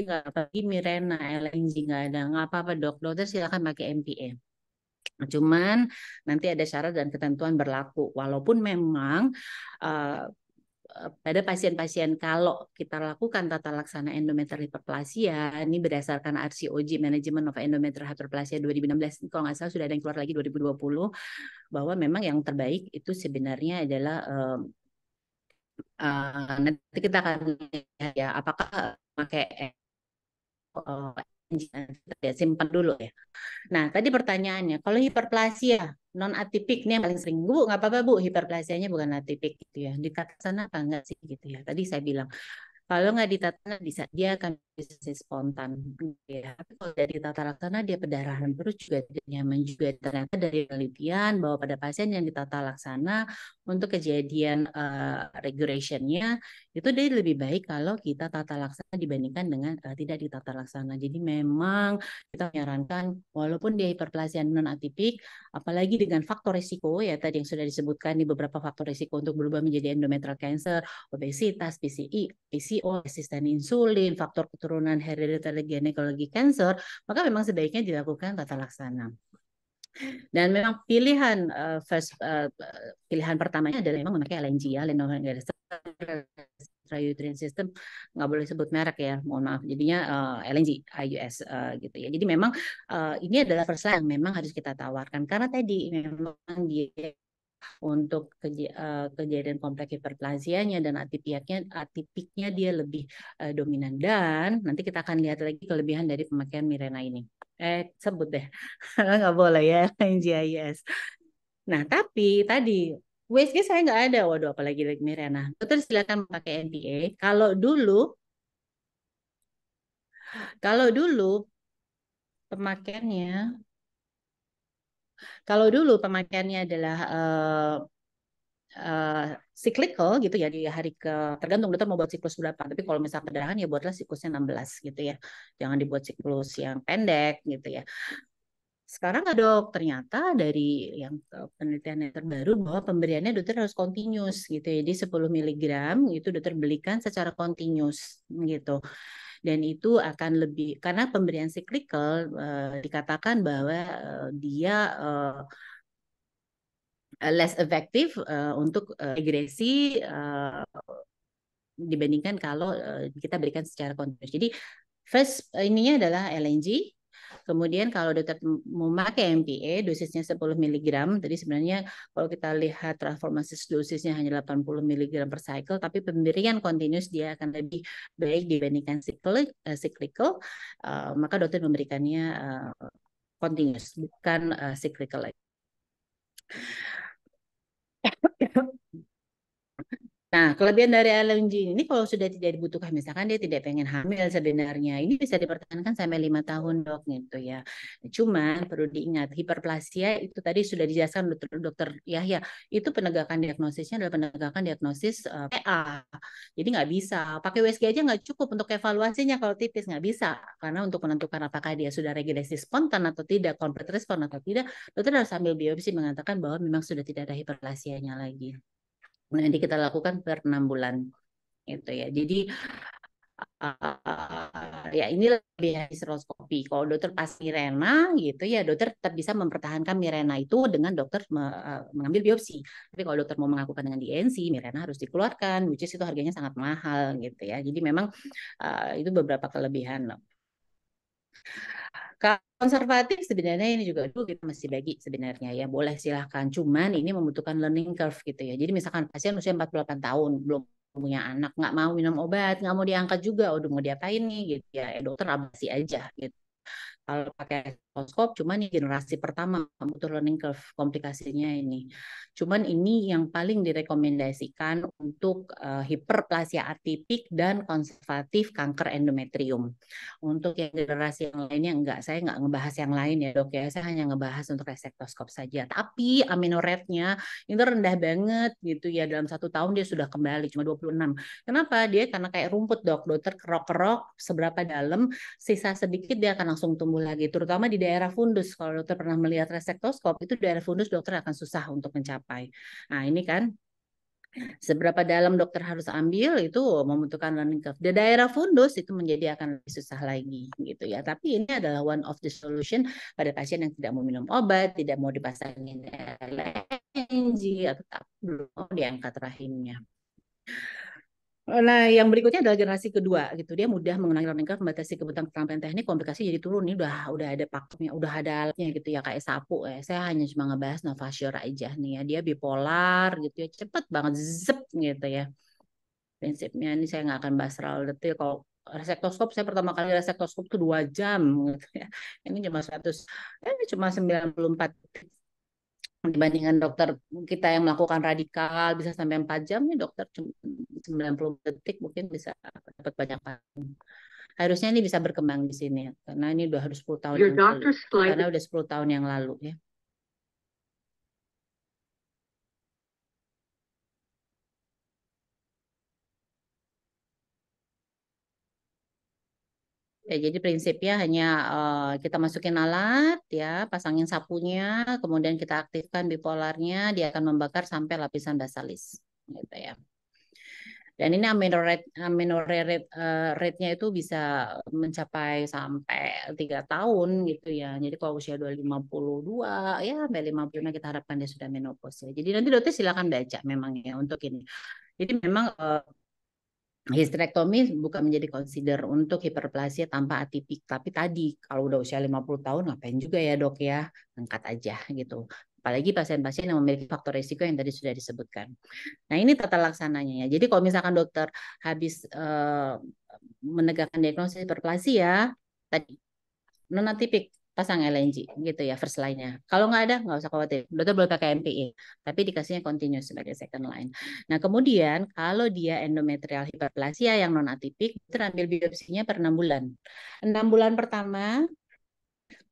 nggak apa Mirena, LNG nggak ada, nggak apa-apa dok. Dokter silakan pakai MPM Cuman nanti ada syarat dan ketentuan berlaku. Walaupun memang uh, pada pasien-pasien kalau kita lakukan tata laksana endometrial hiperplasia ini berdasarkan RCOG Management of Endometrial Hyperplasia 2016 kalau nggak salah sudah ada yang keluar lagi 2020 bahwa memang yang terbaik itu sebenarnya adalah uh, uh, nanti kita akan lihat ya apakah pakai uh, ya simpan dulu ya. Nah tadi pertanyaannya, kalau hiperplasia non atipik ini yang paling sering, bu nggak apa-apa bu, hiperplasianya bukan atipik gitu ya. Di sana apa enggak sih gitu ya. Tadi saya bilang kalau nggak ditata bisa dia akan bisnis spontan ya. Tapi kalau dari tata laksana dia pendarahan terus juga tidak nyaman juga ternyata dari penelitian bahwa pada pasien yang ditata laksana untuk kejadian uh, regulationnya itu dia lebih baik kalau kita tata laksana dibandingkan dengan uh, tidak ditata laksana. Jadi memang kita menyarankan walaupun dia hiperplasia non atipik apalagi dengan faktor risiko ya tadi yang sudah disebutkan di beberapa faktor risiko untuk berubah menjadi endometrial cancer, obesitas, PCI, PCO, resisten insulin, faktor keturunan keturunan hereditary gynecologic cancer, maka memang sebaiknya dilakukan tata laksana. Dan memang pilihan uh, first uh, pilihan pertamanya adalah memang memakai LNG ya, lenogenic system nggak boleh sebut merek ya mohon maaf jadinya uh, eh, LNG IUS uh, gitu ya jadi memang uh, ini adalah first yang memang harus kita tawarkan karena tadi memang dia untuk uh, kejadian kompleks hiperplasianya dan atipiknya atipiknya dia lebih uh, dominan dan nanti kita akan lihat lagi kelebihan dari pemakaian Mirena ini. Eh sebut deh. nggak boleh ya NGIS. Nah, tapi tadi WSG saya nggak ada. Waduh, apalagi like Mirena. terus silakan pakai NPA Kalau dulu kalau dulu pemakaiannya kalau dulu pemakaiannya adalah uh, uh, cyclical gitu ya di hari ke tergantung dokter mau buat siklus berapa. Tapi kalau misalnya perdarahan ya buatlah siklusnya 16 gitu ya. Jangan dibuat siklus yang pendek gitu ya. Sekarang nggak dok, ternyata dari yang penelitian yang terbaru bahwa pemberiannya dokter harus continuous gitu. Ya. Jadi 10 mg itu dokter belikan secara continuous gitu dan itu akan lebih karena pemberian siklikal uh, eh, dikatakan bahwa uh, dia uh, less efektif uh, untuk uh, regresi uh, dibandingkan kalau uh, kita berikan secara kontinus. Jadi first ininya adalah LNG Kemudian kalau dokter memakai MPA dosisnya 10 mg, Jadi sebenarnya kalau kita lihat transformasi dosisnya hanya 80 mg per cycle, tapi pemberian kontinus dia akan lebih baik dibandingkan cyclic, uh, eh, cyclical, uh, maka dokter memberikannya uh, continuous, bukan uh, cyclical Nah, kelebihan dari LNG ini kalau sudah tidak dibutuhkan, misalkan dia tidak pengen hamil sebenarnya, ini bisa dipertahankan sampai lima tahun dok gitu ya. Cuman perlu diingat hiperplasia itu tadi sudah dijelaskan dokter, dokter Yahya, itu penegakan diagnosisnya adalah penegakan diagnosis uh, eh, PA. Jadi nggak bisa pakai USG aja nggak cukup untuk evaluasinya kalau tipis nggak bisa karena untuk menentukan apakah dia sudah regresi spontan atau tidak, complete respon atau tidak, dokter harus ambil biopsi mengatakan bahwa memang sudah tidak ada hiperplasianya lagi nanti kita lakukan per enam bulan gitu ya. Jadi uh, ya lebih lebih histeroskopi. Kalau dokter pas mirena gitu ya dokter tetap bisa mempertahankan mirena itu dengan dokter me, eh, mengambil biopsi. Tapi kalau dokter mau melakukan dengan DNC, mirena harus dikeluarkan, which is itu harganya sangat mahal gitu ya. Jadi memang uh, itu beberapa kelebihan loh konservatif sebenarnya ini juga dulu kita mesti bagi sebenarnya ya boleh silahkan cuman ini membutuhkan learning curve gitu ya jadi misalkan pasien usia 48 tahun belum punya anak nggak mau minum obat nggak mau diangkat juga udah mau diapain nih gitu ya eh, dokter abasi aja gitu kalau pakai cuma cuman generasi pertama butuh learning curve komplikasinya ini. Cuman ini yang paling direkomendasikan untuk uh, hiperplasia atipik dan konservatif kanker endometrium. Untuk yang generasi yang lainnya enggak, saya enggak ngebahas yang lain ya dok ya, saya hanya ngebahas untuk resektoskop saja. Tapi aminoretnya ini itu rendah banget gitu ya, dalam satu tahun dia sudah kembali, cuma 26. Kenapa? Dia karena kayak rumput dok, dokter kerok-kerok seberapa dalam, sisa sedikit dia akan langsung tumbuh lagi, terutama di daerah daerah fundus. Kalau dokter pernah melihat resektoskop, itu daerah fundus dokter akan susah untuk mencapai. Nah, ini kan seberapa dalam dokter harus ambil itu membutuhkan learning curve. Di daerah fundus itu menjadi akan lebih susah lagi gitu ya. Tapi ini adalah one of the solution pada pasien yang tidak mau minum obat, tidak mau dipasangin LNG atau tak belum diangkat rahimnya. Nah, yang berikutnya adalah generasi kedua gitu. Dia mudah mengenali curve, membatasi kebutuhan keterampilan teknik, komplikasi jadi turun. nih udah udah ada pakemnya, udah ada alatnya gitu ya kayak sapu ya. Saya hanya cuma ngebahas novasior aja nih ya. Dia bipolar gitu ya, cepet banget zep gitu ya. Prinsipnya ini saya nggak akan bahas terlalu detail kalau resektoskop saya pertama kali resektoskop itu dua jam gitu ya. Ini cuma 100 ini eh, cuma 94 dibandingkan dokter kita yang melakukan radikal bisa sampai 4 jam ya dokter cuma 90 detik mungkin bisa dapat banyak pasien. Harusnya ini bisa berkembang di sini ya, karena ini udah harus 10 tahun Your yang lalu. Karena udah 10 tahun yang lalu ya. Ya, jadi prinsipnya hanya uh, kita masukin alat, ya, pasangin sapunya, kemudian kita aktifkan bipolarnya, dia akan membakar sampai lapisan basalis, gitu ya. Dan ini amino rate, amino rate, eh, nya itu bisa mencapai sampai tiga tahun gitu ya. Jadi kalau usia 252 ya sampai 55 kita harapkan dia sudah menopause ya. Jadi nanti dokter silakan baca memang ya untuk ini. Jadi memang eh, Histerektomi bukan menjadi consider untuk hiperplasia tanpa atipik, tapi tadi kalau udah usia 50 tahun ngapain juga ya dok ya, angkat aja gitu. Apalagi pasien-pasien yang memiliki faktor risiko yang tadi sudah disebutkan. Nah ini tata laksananya ya. Jadi kalau misalkan dokter habis uh, menegakkan diagnosis hiperplasia, tadi non atipik pasang LNG gitu ya first line-nya. Kalau nggak ada nggak usah khawatir, dokter boleh pakai MPI, tapi dikasihnya continuous sebagai second line. Nah kemudian kalau dia endometrial hiperplasia yang non atipik, terambil biopsinya per enam bulan. Enam bulan pertama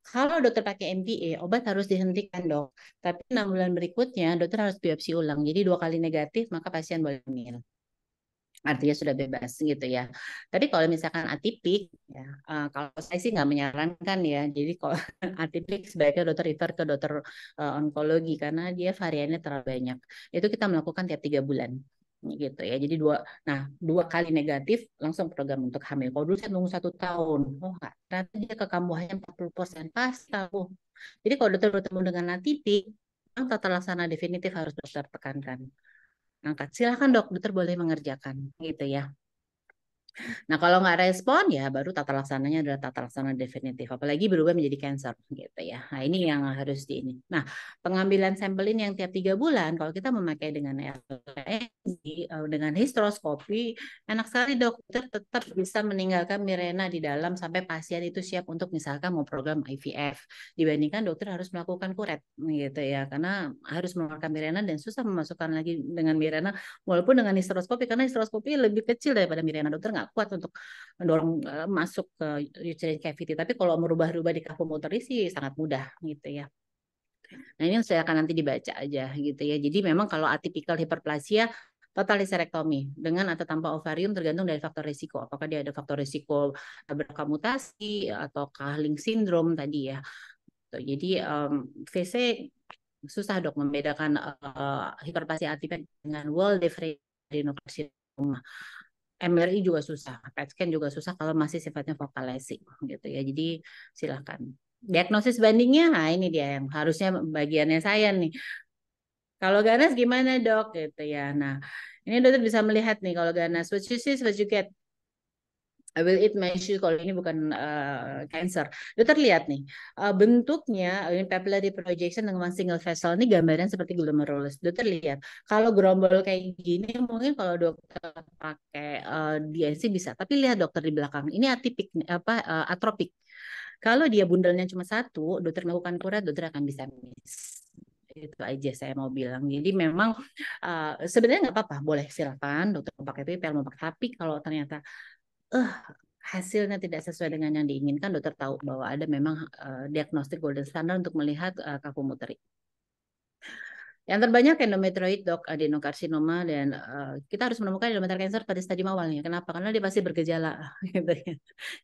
kalau dokter pakai MPA, obat harus dihentikan dok. Tapi enam bulan berikutnya dokter harus biopsi ulang. Jadi dua kali negatif maka pasien boleh hamil artinya sudah bebas gitu ya. Tapi kalau misalkan atipik, ya, uh, kalau saya sih nggak menyarankan ya. Jadi kalau atipik sebaiknya dokter refer ke dokter uh, onkologi karena dia variannya terlalu banyak. Itu kita melakukan tiap tiga bulan gitu ya. Jadi dua, nah dua kali negatif langsung program untuk hamil. Kalau dulu saya nunggu satu tahun, oh enggak, ternyata dia kekambuhannya 40 persen pas tahu. Oh. Jadi kalau dokter bertemu dengan atipik, tata laksana definitif harus dokter tekankan angkat. Silahkan dokter boleh mengerjakan gitu ya. Nah kalau nggak respon ya baru tata laksananya adalah tata laksana definitif, apalagi berubah menjadi cancer gitu ya. Nah ini yang harus di ini. Nah pengambilan sampelin yang tiap tiga bulan kalau kita memakai dengan LNG eh, dengan histroskopi enak sekali dokter tetap bisa meninggalkan Mirena di dalam sampai pasien itu siap untuk misalkan mau program IVF dibandingkan dokter harus melakukan kuret gitu ya karena harus mengeluarkan Mirena dan susah memasukkan lagi dengan Mirena walaupun dengan histroskopi karena histroskopi lebih kecil daripada Mirena dokter nggak kuat untuk mendorong uh, masuk ke uterine cavity. Tapi kalau merubah-rubah di kaku motoris sih sangat mudah gitu ya. Nah ini saya akan nanti dibaca aja gitu ya. Jadi memang kalau atipikal hiperplasia total hysterectomy dengan atau tanpa ovarium tergantung dari faktor risiko. Apakah dia ada faktor risiko berkah mutasi atau Kahling sindrom tadi ya. Jadi um, VC susah dok membedakan uh, hiperplasia atipikal dengan well defined adenocarcinoma. MRI juga susah, PET scan juga susah kalau masih sifatnya vokalesi gitu ya. Jadi silahkan. Diagnosis bandingnya, nah ini dia yang harusnya bagiannya saya nih. Kalau ganas gimana dok gitu ya. Nah ini dokter bisa melihat nih kalau ganas, what you see, what you get. I will eat my shoes kalau ini bukan uh, cancer. Itu terlihat nih uh, bentuknya eh, ini papillary projection dengan single vessel ini gambaran seperti glomerulus. Itu terlihat. Kalau gerombol kayak gini mungkin kalau dokter pakai uh, DNC bisa, tapi lihat dokter di belakang ini atipik apa uh, atropik. Kalau dia bundelnya cuma satu, dokter melakukan kurat, dokter akan bisa miss itu aja saya mau bilang. Jadi memang uh, sebenarnya nggak apa-apa, boleh silakan dokter pakai pipel mau pakai tapi kalau ternyata eh hasilnya tidak sesuai dengan yang diinginkan dokter tahu bahwa ada memang uh, diagnostik golden standard untuk melihat uh, eh, kaku muteri. Yang terbanyak endometrioid dok adenokarsinoma dan uh, kita harus menemukan endometrial cancer pada stadium awalnya. Kenapa? Karena dia pasti bergejala. Gitu ya.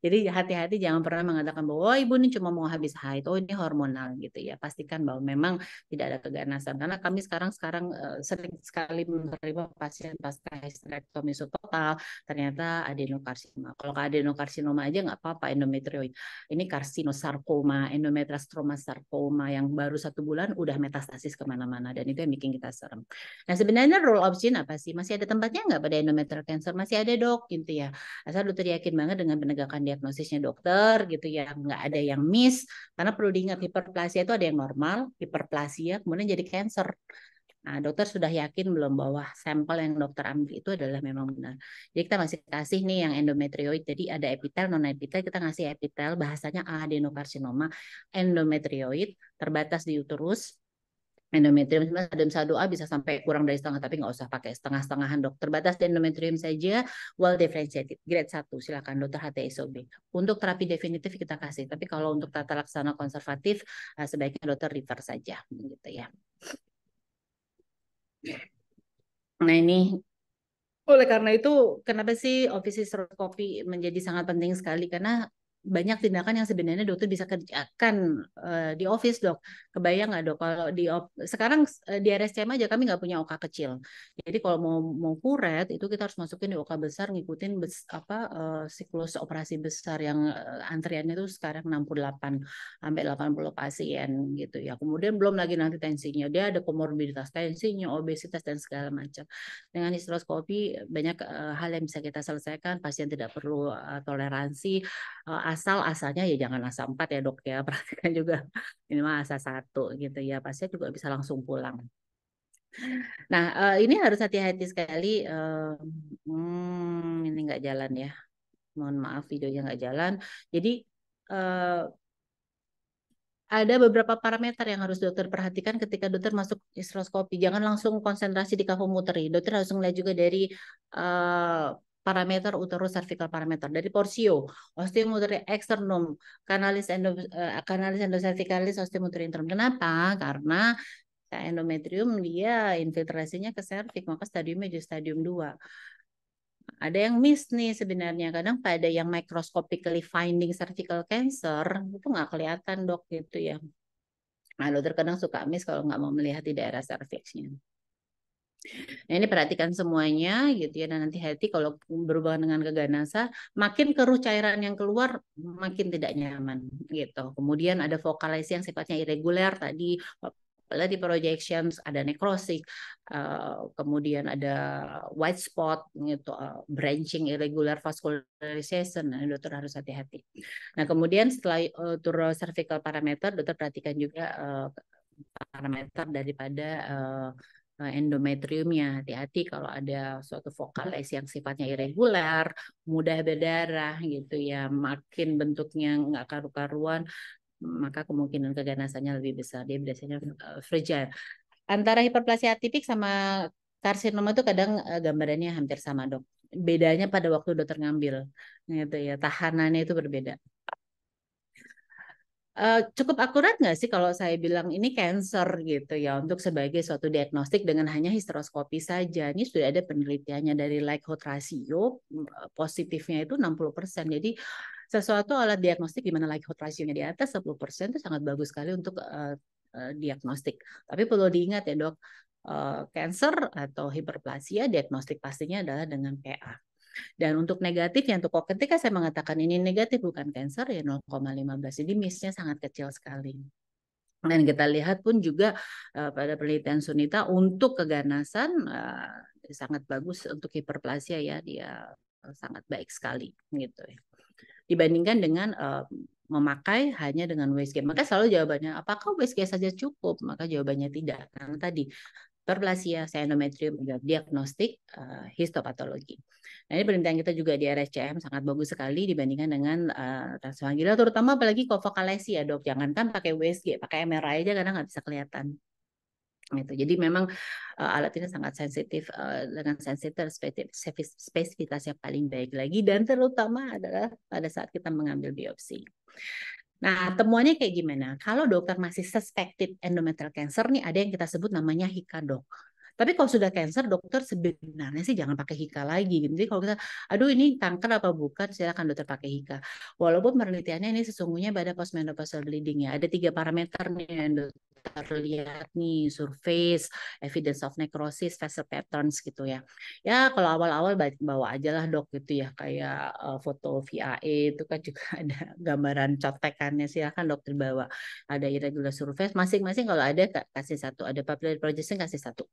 Jadi hati-hati jangan pernah mengatakan bahwa oh, ibu ini cuma mau habis haid, oh ini hormonal gitu ya. Pastikan bahwa memang tidak ada keganasan. Karena kami sekarang sekarang uh, sering sekali menerima pasien pasca hysterectomy total ternyata adenokarsinoma. Kalau ke adenokarsinoma aja nggak apa-apa endometrioid. Ini karsinosarkoma, endometrastroma sarkoma yang baru satu bulan udah metastasis kemana-mana dan itu yang bikin kita serem. Nah sebenarnya rule of apa sih? Masih ada tempatnya nggak pada endometrial cancer? Masih ada dok gitu ya. Asal dokter yakin banget dengan penegakan diagnosisnya dokter gitu ya. Nggak ada yang miss. Karena perlu diingat hiperplasia itu ada yang normal, hiperplasia kemudian jadi cancer. Nah, dokter sudah yakin belum bahwa sampel yang dokter ambil itu adalah memang benar. Jadi kita masih kasih nih yang endometrioid. Jadi ada epitel, non epitel. Kita ngasih epitel, bahasanya adenokarsinoma endometrioid terbatas di uterus endometrium dalam satu A bisa sampai kurang dari setengah tapi nggak usah pakai setengah-setengahan Dokter batas di endometrium saja well differentiated grade 1 silakan dokter HTSOB untuk terapi definitif kita kasih tapi kalau untuk tata laksana konservatif eh, sebaiknya dokter refer saja gitu ya nah ini oleh karena itu kenapa sih office kopi menjadi sangat penting sekali karena banyak tindakan yang sebenarnya dokter bisa kerjakan uh, di office dok. Kebayang nggak dok kalau di sekarang uh, di RSCM aja kami nggak punya OKA kecil. Jadi kalau mau mau kuret itu kita harus masukin di OKA besar ngikutin bes, apa uh, siklus operasi besar yang uh, antriannya itu sekarang 68 sampai 80 pasien gitu ya. Kemudian belum lagi nanti tensinya dia ada komorbiditas tensinya, obesitas dan segala macam. Dengan histeroskopi banyak uh, hal yang bisa kita selesaikan. Pasien tidak perlu uh, toleransi uh, asal asalnya ya jangan asal empat ya dok ya perhatikan juga ini mah asal satu gitu ya pasien juga bisa langsung pulang. Nah eh, ini harus hati-hati sekali. Eh, hmm, ini nggak jalan ya. Mohon maaf videonya nggak jalan. Jadi eh, ada beberapa parameter yang harus dokter perhatikan ketika dokter masuk histeroskopi. Jangan langsung konsentrasi di kafomuteri. Dokter harus melihat juga dari parameter uterus cervical parameter dari porsio osteomuteri externum kanalis endo eh, kanalis kanalis endocervicalis osteomuteri internum kenapa karena ya endometrium dia infiltrasinya ke cervix maka stadiumnya jadi stadium 2 ada yang miss nih sebenarnya kadang pada yang microscopically finding cervical cancer itu nggak kelihatan dok gitu ya Nah, terkadang suka miss kalau nggak mau melihat di daerah cervixnya. Nah, ini perhatikan semuanya gitu ya dan nanti hati kalau berhubungan dengan keganasan makin keruh cairan yang keluar makin tidak nyaman gitu. Kemudian ada vokalisasi yang sifatnya irregular tadi di projections ada necrosis uh, kemudian ada white spot gitu uh, branching irregular vascularization nah, dokter harus hati-hati. Nah kemudian setelah uh, cervical parameter dokter perhatikan juga uh, parameter daripada uh, Eh, endometriumnya. Hati-hati kalau ada suatu vokalis yang sifatnya irregular, mudah berdarah gitu ya, makin bentuknya nggak karu-karuan, maka kemungkinan keganasannya lebih besar. Dia biasanya eh, fragile. Antara hiperplasia atipik sama karsinoma itu kadang eh, gambarannya hampir sama dok. Bedanya pada waktu dokter ngambil gitu ya, tahanannya itu berbeda uh, cukup akurat nggak sih kalau saya bilang ini cancer gitu ya untuk sebagai suatu diagnostik dengan hanya histeroskopi saja. Ini sudah ada penelitiannya dari likelihood ratio eh, positifnya itu 60%. Jadi sesuatu alat diagnostik di mana likelihood nya di atas 10% itu sangat bagus sekali untuk uh, uh, diagnostik. Tapi perlu diingat ya, Dok, uh, cancer atau hiperplasia diagnostik pastinya adalah dengan PA. Dan untuk negatifnya, untuk kok ketika saya mengatakan ini negatif bukan cancer ya 0,15. Jadi missnya sangat kecil sekali. Dan kita lihat pun juga uh, pada penelitian Sunita untuk keganasan uh, sangat bagus untuk hiperplasia ya dia sangat baik sekali gitu ya. Dibandingkan dengan uh, memakai hanya dengan waste Maka selalu jawabannya apakah waste saja cukup? Maka jawabannya tidak. Karena tadi hiperplasia, ya, endometrium diagnostik, uh, histopatologi. Nah ini penelitian kita juga di RSCM sangat bagus sekali dibandingkan dengan uh, eh, transfusi terutama apalagi kofokalesi ya dok. Jangankan pakai USG, pakai MRI aja karena nggak bisa kelihatan gitu. Jadi memang uh, alat ini sangat sensitif uh, dengan sensitif spesifitas yang paling baik lagi dan terutama adalah pada saat kita mengambil biopsi. Nah, temuannya kayak gimana? Kalau dokter masih suspected endometrial cancer nih ada yang kita sebut namanya hikadok. Tapi kalau sudah cancer, dokter sebenarnya sih jangan pakai hika lagi. Gitu. Jadi kalau kita, aduh ini kanker apa bukan, silakan dokter pakai hika. Walaupun penelitiannya ini sesungguhnya pada postmenopausal bleeding ya. Ada tiga parameter nih yang dokter lihat nih, surface, evidence of necrosis, vessel patterns gitu ya. Ya kalau awal-awal bawa aja lah dok gitu ya, kayak eh, foto VAE itu kan juga ada gambaran cotekannya. silakan dokter bawa. Ada irregular surface, masing-masing kalau ada kasih satu, ada papillary projection kasih satu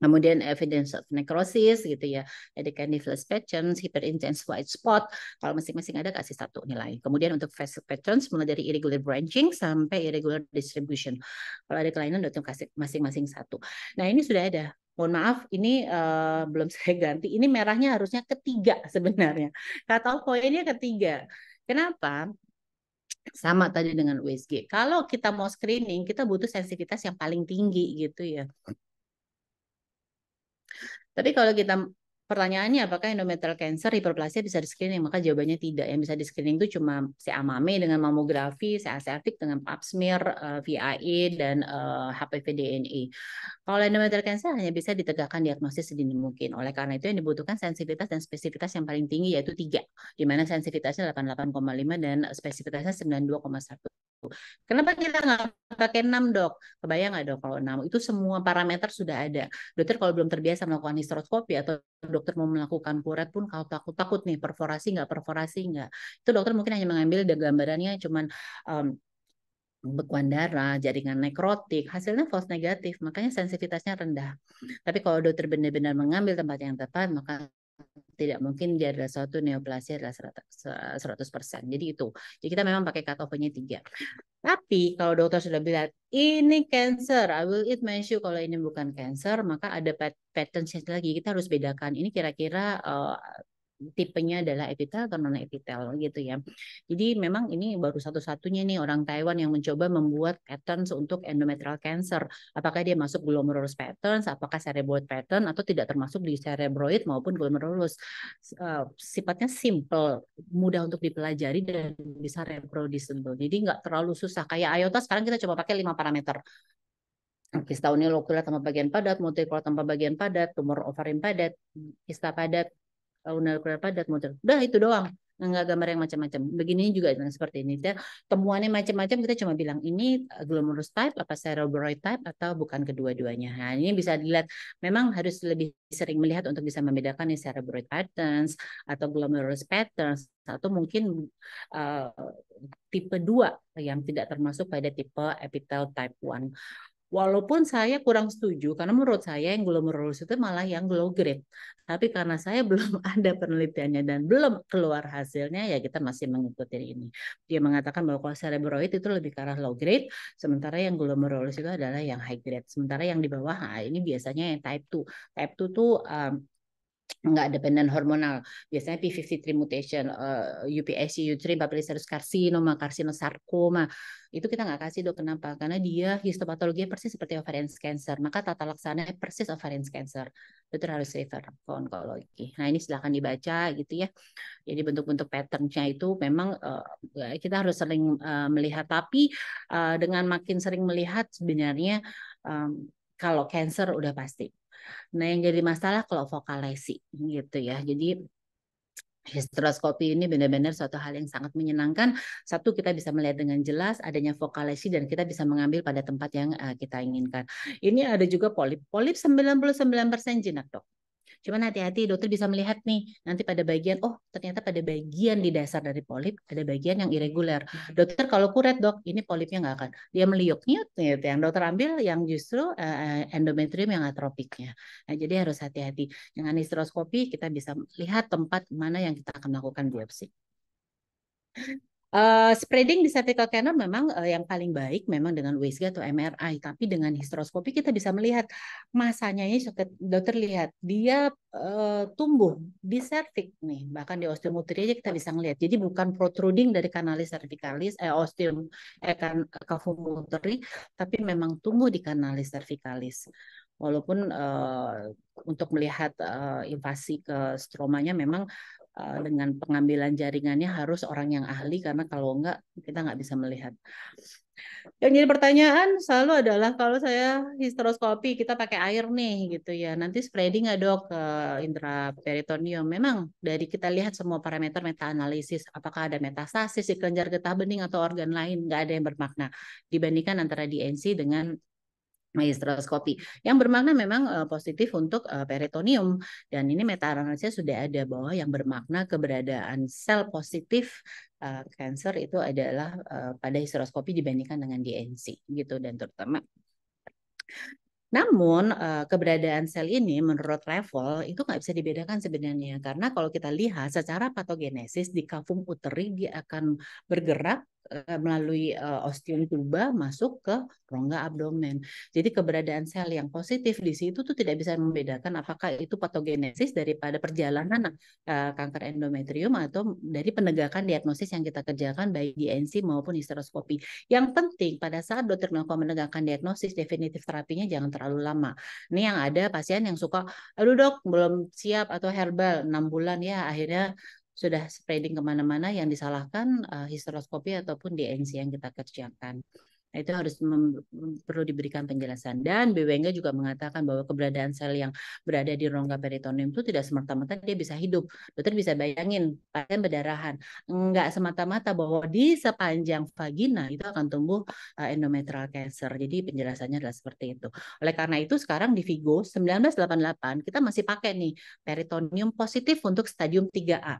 kemudian evidence of necrosis gitu ya, ada edicandiflus patterns, hyperintense white spot, kalau masing-masing ada kasih satu nilai. Kemudian untuk facial patterns mulai dari irregular branching sampai irregular distribution. Kalau ada kelainan dokter kasih masing-masing satu. Nah ini sudah ada mohon maaf ini uh, belum saya ganti ini merahnya harusnya ketiga sebenarnya kata poinnya ketiga kenapa sama tadi dengan USG kalau kita mau screening kita butuh sensitivitas yang paling tinggi gitu ya tapi kalau kita pertanyaannya apakah endometrial cancer hiperplasia bisa di screening? Maka jawabannya tidak. Yang bisa di screening itu cuma si amame dengan mamografi, si cervix dengan pap smear, eh, VAE dan HPV eh, DNA. Kalau endometrial cancer hanya bisa ditegakkan diagnosis sedini mungkin. Oleh karena itu yang dibutuhkan sensitivitas dan spesifitas yang paling tinggi yaitu tiga, di mana sensitivitasnya 88,5 dan spesifitasnya 92,1. Kenapa kita nggak pakai 6 dok? Kebayang nggak dok kalau 6? Itu semua parameter sudah ada. Dokter kalau belum terbiasa melakukan histeroskopi atau dokter mau melakukan kuret pun kalau takut-takut nih perforasi nggak, perforasi nggak. Itu dokter mungkin hanya mengambil gambarannya cuman um, mmm, bekuan darah, jaringan nekrotik, hasilnya false negatif, makanya sensitivitasnya rendah. Tapi kalau dokter benar-benar mengambil tempat yang tepat, maka tidak mungkin dia adalah suatu neoplasia adalah 100%, persen Jadi itu. Jadi kita memang pakai cut off-nya 3. Tapi kalau dokter sudah bilang ini cancer, I will eat my shoe kalau ini bukan cancer, maka ada pattern lagi. Kita harus bedakan ini kira-kira uh, tipenya adalah epitel atau non epitel gitu ya. Jadi memang ini baru satu-satunya nih orang Taiwan yang mencoba membuat patterns untuk endometrial cancer. Apakah dia masuk glomerulus patterns, apakah cerebroid pattern atau tidak termasuk di cerebroid maupun glomerulus. Uh, sifatnya simple, mudah untuk dipelajari dan bisa reproducible. Jadi nggak terlalu susah kayak IOTA sekarang kita coba pakai lima parameter kista unilokular tanpa bagian padat, multipolar tanpa bagian padat, tumor ovarium padat, kista padat, Lunar Padat model. Udah itu doang nggak gambar yang macam-macam. Begini juga yang seperti ini. Dan temuannya macam-macam kita cuma bilang ini eh, glomerulus type apa cerebroid type atau bukan kedua-duanya. Nah, ini bisa dilihat memang harus lebih sering melihat untuk bisa membedakan yang cerebroid patterns atau glomerulus patterns atau mungkin uh, tipe 2 yang tidak termasuk pada tipe epithel type 1. Walaupun saya kurang setuju karena menurut saya yang glomerulus itu malah yang glow grade. Tapi karena saya belum ada penelitiannya dan belum keluar hasilnya ya kita masih mengikuti ini. Dia mengatakan bahwa kalau cerebroid itu lebih ke arah low grade, sementara yang glomerulus itu adalah yang high grade. Sementara yang di bawah nah ini biasanya yang type 2. Type 2 tuh um, nggak dependen hormonal. Biasanya P53 mutation, uh, UPSC, U3, serous carcinoma, carcinosarcoma, itu kita nggak kasih dok. Kenapa? Karena dia histopatologinya persis seperti ovarian cancer. Maka tata laksananya persis ovarian cancer. itu harus refer ke onkologi. Nah ini silahkan dibaca gitu ya. Jadi bentuk-bentuk patternnya itu memang uh, kita harus sering uh, melihat. Tapi uh, dengan makin sering melihat sebenarnya um, kalau cancer udah pasti Nah, yang jadi masalah kalau vokalesi, gitu ya. Jadi Histeroskopi ini benar-benar suatu hal yang sangat menyenangkan. Satu, kita bisa melihat dengan jelas adanya vokalesi dan kita bisa mengambil pada tempat yang eh, kita inginkan. Ini ada juga polip. Polip 99% jinak, dok. Cuman hati-hati dokter bisa melihat nih nanti pada bagian oh ternyata pada bagian di dasar dari polip ada bagian yang irregular hmm. Dokter kalau kuret dok ini polipnya nggak akan dia meliuknya gitu. yang dokter ambil yang justru uh, endometrium yang atropiknya. Nah, jadi harus hati-hati dengan histeroskopi kita bisa lihat tempat mana yang kita akan melakukan biopsi. Eh, spreading di cervical canon memang uh, yang paling baik memang dengan USG atau MRI, tapi dengan histeroskopi kita bisa melihat masanya ini dokter lihat dia uh, tumbuh di cervix nih, bahkan di uteri aja kita bisa melihat. Jadi bukan protruding dari kanalis cervicalis eh osteum eh kan uteri, tapi memang tumbuh di kanalis cervicalis. Walaupun uh, untuk melihat uh, invasi ke stromanya memang Eh, dengan pengambilan jaringannya harus orang yang ahli karena kalau enggak kita nggak bisa melihat. Yang jadi pertanyaan selalu adalah kalau saya histeroskopi kita pakai air nih gitu ya. Nanti spreading nggak dok ke intraperitoneum? Memang dari kita lihat semua parameter meta analisis apakah ada metastasis di kelenjar getah bening atau organ lain nggak ada yang bermakna dibandingkan antara DNC dengan Magistroskopi yang bermakna memang uh, positif untuk uh, peritoneum dan ini meta sudah ada bahwa yang bermakna keberadaan sel positif uh, itu adalah uh, pada histeroskopi dibandingkan dengan DNC gitu dan terutama namun keberadaan sel ini menurut Revel itu nggak bisa dibedakan sebenarnya karena kalau kita lihat secara patogenesis di kafung uteri dia akan bergerak Eh, melalui eh, ostium tuba masuk ke rongga abdomen. Jadi keberadaan sel yang positif di situ tuh tidak bisa membedakan apakah itu patogenesis daripada perjalanan eh, kanker endometrium atau dari penegakan diagnosis yang kita kerjakan baik di NC maupun histeroskopi. Yang penting pada saat dokter melakukan menegakkan diagnosis definitif terapinya jangan terlalu lama. Ini yang ada pasien yang suka, aduh dok belum siap atau herbal enam bulan ya akhirnya sudah spreading kemana-mana yang disalahkan uh, histeroskopi ataupun DNC yang kita kerjakan. Nah, itu harus perlu diberikan penjelasan. Dan BWNG juga mengatakan bahwa keberadaan sel yang berada di rongga peritoneum itu tidak semata-mata dia bisa hidup. Dokter bisa bayangin, pasien berdarahan. Enggak semata-mata bahwa di sepanjang vagina itu akan tumbuh eh, endometrial cancer. Jadi penjelasannya adalah seperti itu. Oleh karena itu sekarang di Vigo 1988 kita masih pakai nih peritoneum positif untuk stadium 3A.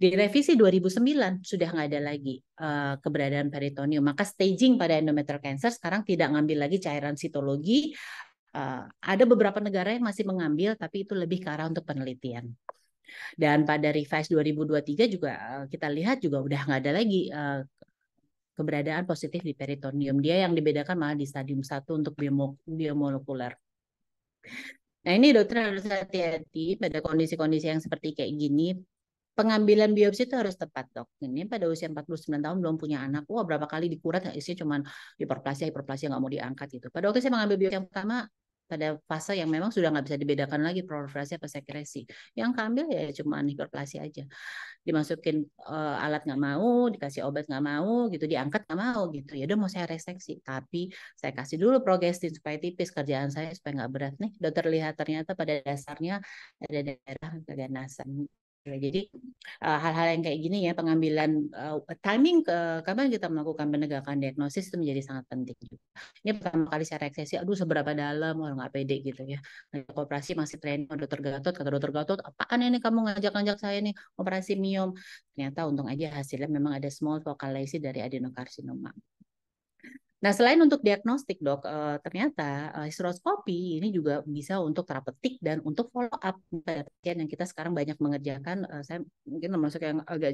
Di revisi 2009 sudah nggak ada lagi eh, keberadaan peritoneum. Maka staging pada endometrial cancer sekarang tidak ngambil lagi cairan sitologi. Eh, ada beberapa negara yang masih mengambil, tapi itu lebih ke arah untuk penelitian. Dan pada revise 2023 juga eh, kita lihat juga udah nggak ada lagi keberadaan positif di peritoneum. Dia yang dibedakan malah di stadium 1 untuk biomolekuler. Nah ini dokter harus hati-hati pada kondisi-kondisi yang seperti kayak gini pengambilan biopsi itu harus tepat dok. Ini pada usia 49 tahun belum punya anak. Wah berapa kali dikurat isinya cuma hiperplasia, hiperplasia nggak mau diangkat gitu. Pada waktu saya mengambil biopsi yang pertama pada fase yang memang sudah nggak bisa dibedakan lagi proliferasi apa sekresi. Yang kambil ya cuma hiperplasia aja. Dimasukin uh, alat nggak mau, dikasih obat nggak mau, gitu diangkat nggak mau gitu. Ya udah mau saya reseksi, tapi saya kasih dulu progestin supaya tipis kerjaan saya supaya nggak berat nih. Dokter lihat ternyata pada dasarnya ada daerah keganasan Nah, jadi eh, hal-hal yang kayak gini ya pengambilan uh, timing uh, kapan kita melakukan penegakan diagnosis itu menjadi sangat penting juga. Ini pertama kali saya reaksesi, aduh seberapa dalam orang nggak pede gitu ya. Nah, operasi masih training oh, dokter Gatot, kata dokter Gatot, apaan ini kamu ngajak-ngajak saya nih operasi miom. Ternyata untung aja hasilnya memang ada small focalization dari adenokarsinoma. Nah, selain untuk diagnostik, Dok, eh, ternyata eh, histeroskopi ini juga bisa untuk terapeutik dan untuk follow up pasien yang kita sekarang banyak mengerjakan. Eh, saya mungkin termasuk yang agak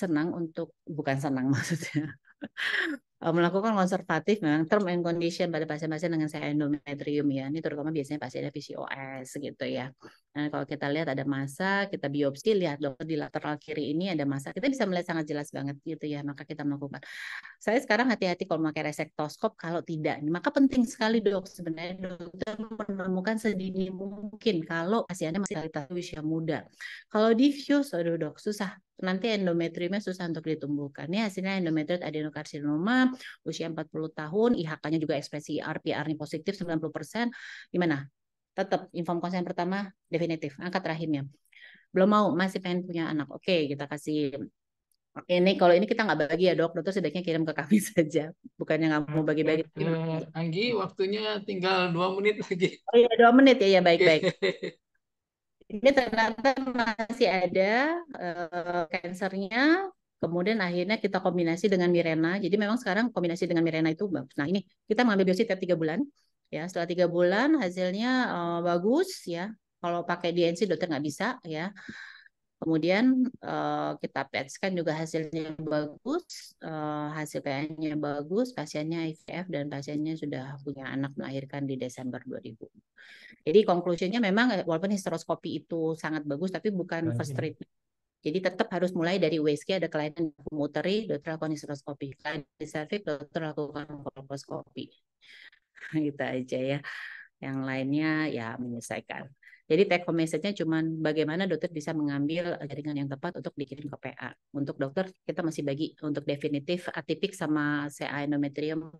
senang untuk bukan senang maksudnya Eh, melakukan konservatif memang term and condition pada pasien-pasien dengan saya endometrium ya. Ini terutama biasanya pasien pasiennya PCOS gitu ya. Nah, kalau kita lihat ada masa, kita biopsi, lihat dokter di lateral kiri ini ada masa. Kita bisa melihat sangat jelas banget gitu ya, maka kita melakukan. Saya sekarang hati-hati kalau memakai resektoskop, kalau tidak. Maka penting sekali dok, sebenarnya dokter menemukan sedini mungkin kalau pasiennya masih usia muda. Kalau diffuse, aduh dok, susah nanti endometriumnya susah untuk ditumbuhkan. Ini hasilnya endometrium adenokarsinoma usia 40 tahun, IHK-nya juga ekspresi RPR-nya positif 90%. Gimana? Tetap inform konsen pertama definitif, angkat rahimnya. Belum mau, masih pengen punya anak. Oke, kita kasih ini kalau ini kita nggak bagi ya dok, dokter sebaiknya kirim ke kami saja, bukannya nggak mau bagi-bagi. Anggi, waktunya tinggal dua menit lagi. Oh iya dua menit ya, ya baik-baik ini ternyata masih ada uh, kemudian akhirnya kita kombinasi dengan Mirena. Jadi memang sekarang kombinasi dengan Mirena itu bagus. Nah ini kita mengambil biopsi tiap tiga bulan, ya setelah tiga bulan hasilnya uh, bagus ya. Kalau pakai DNC dokter nggak bisa ya. Kemudian uh, kita PET scan juga hasilnya bagus, uh, hasil PN-nya bagus, pasiennya IVF dan pasiennya sudah punya anak melahirkan di Desember 2000. Jadi konklusinya memang eh, walaupun histeroskopi itu sangat bagus tapi bukan iya. first treatment. Jadi tetap harus mulai dari USG ada kelainan pemuteri, dokter lakukan histeroskopi, kelainan di dokter lakukan koloposkopi. gitu aja ya yang lainnya ya menyelesaikan. Jadi take home message-nya cuma bagaimana dokter bisa mengambil eh, jaringan yang tepat untuk dikirim ke PA. Untuk dokter kita masih bagi untuk definitif atipik sama CA endometrium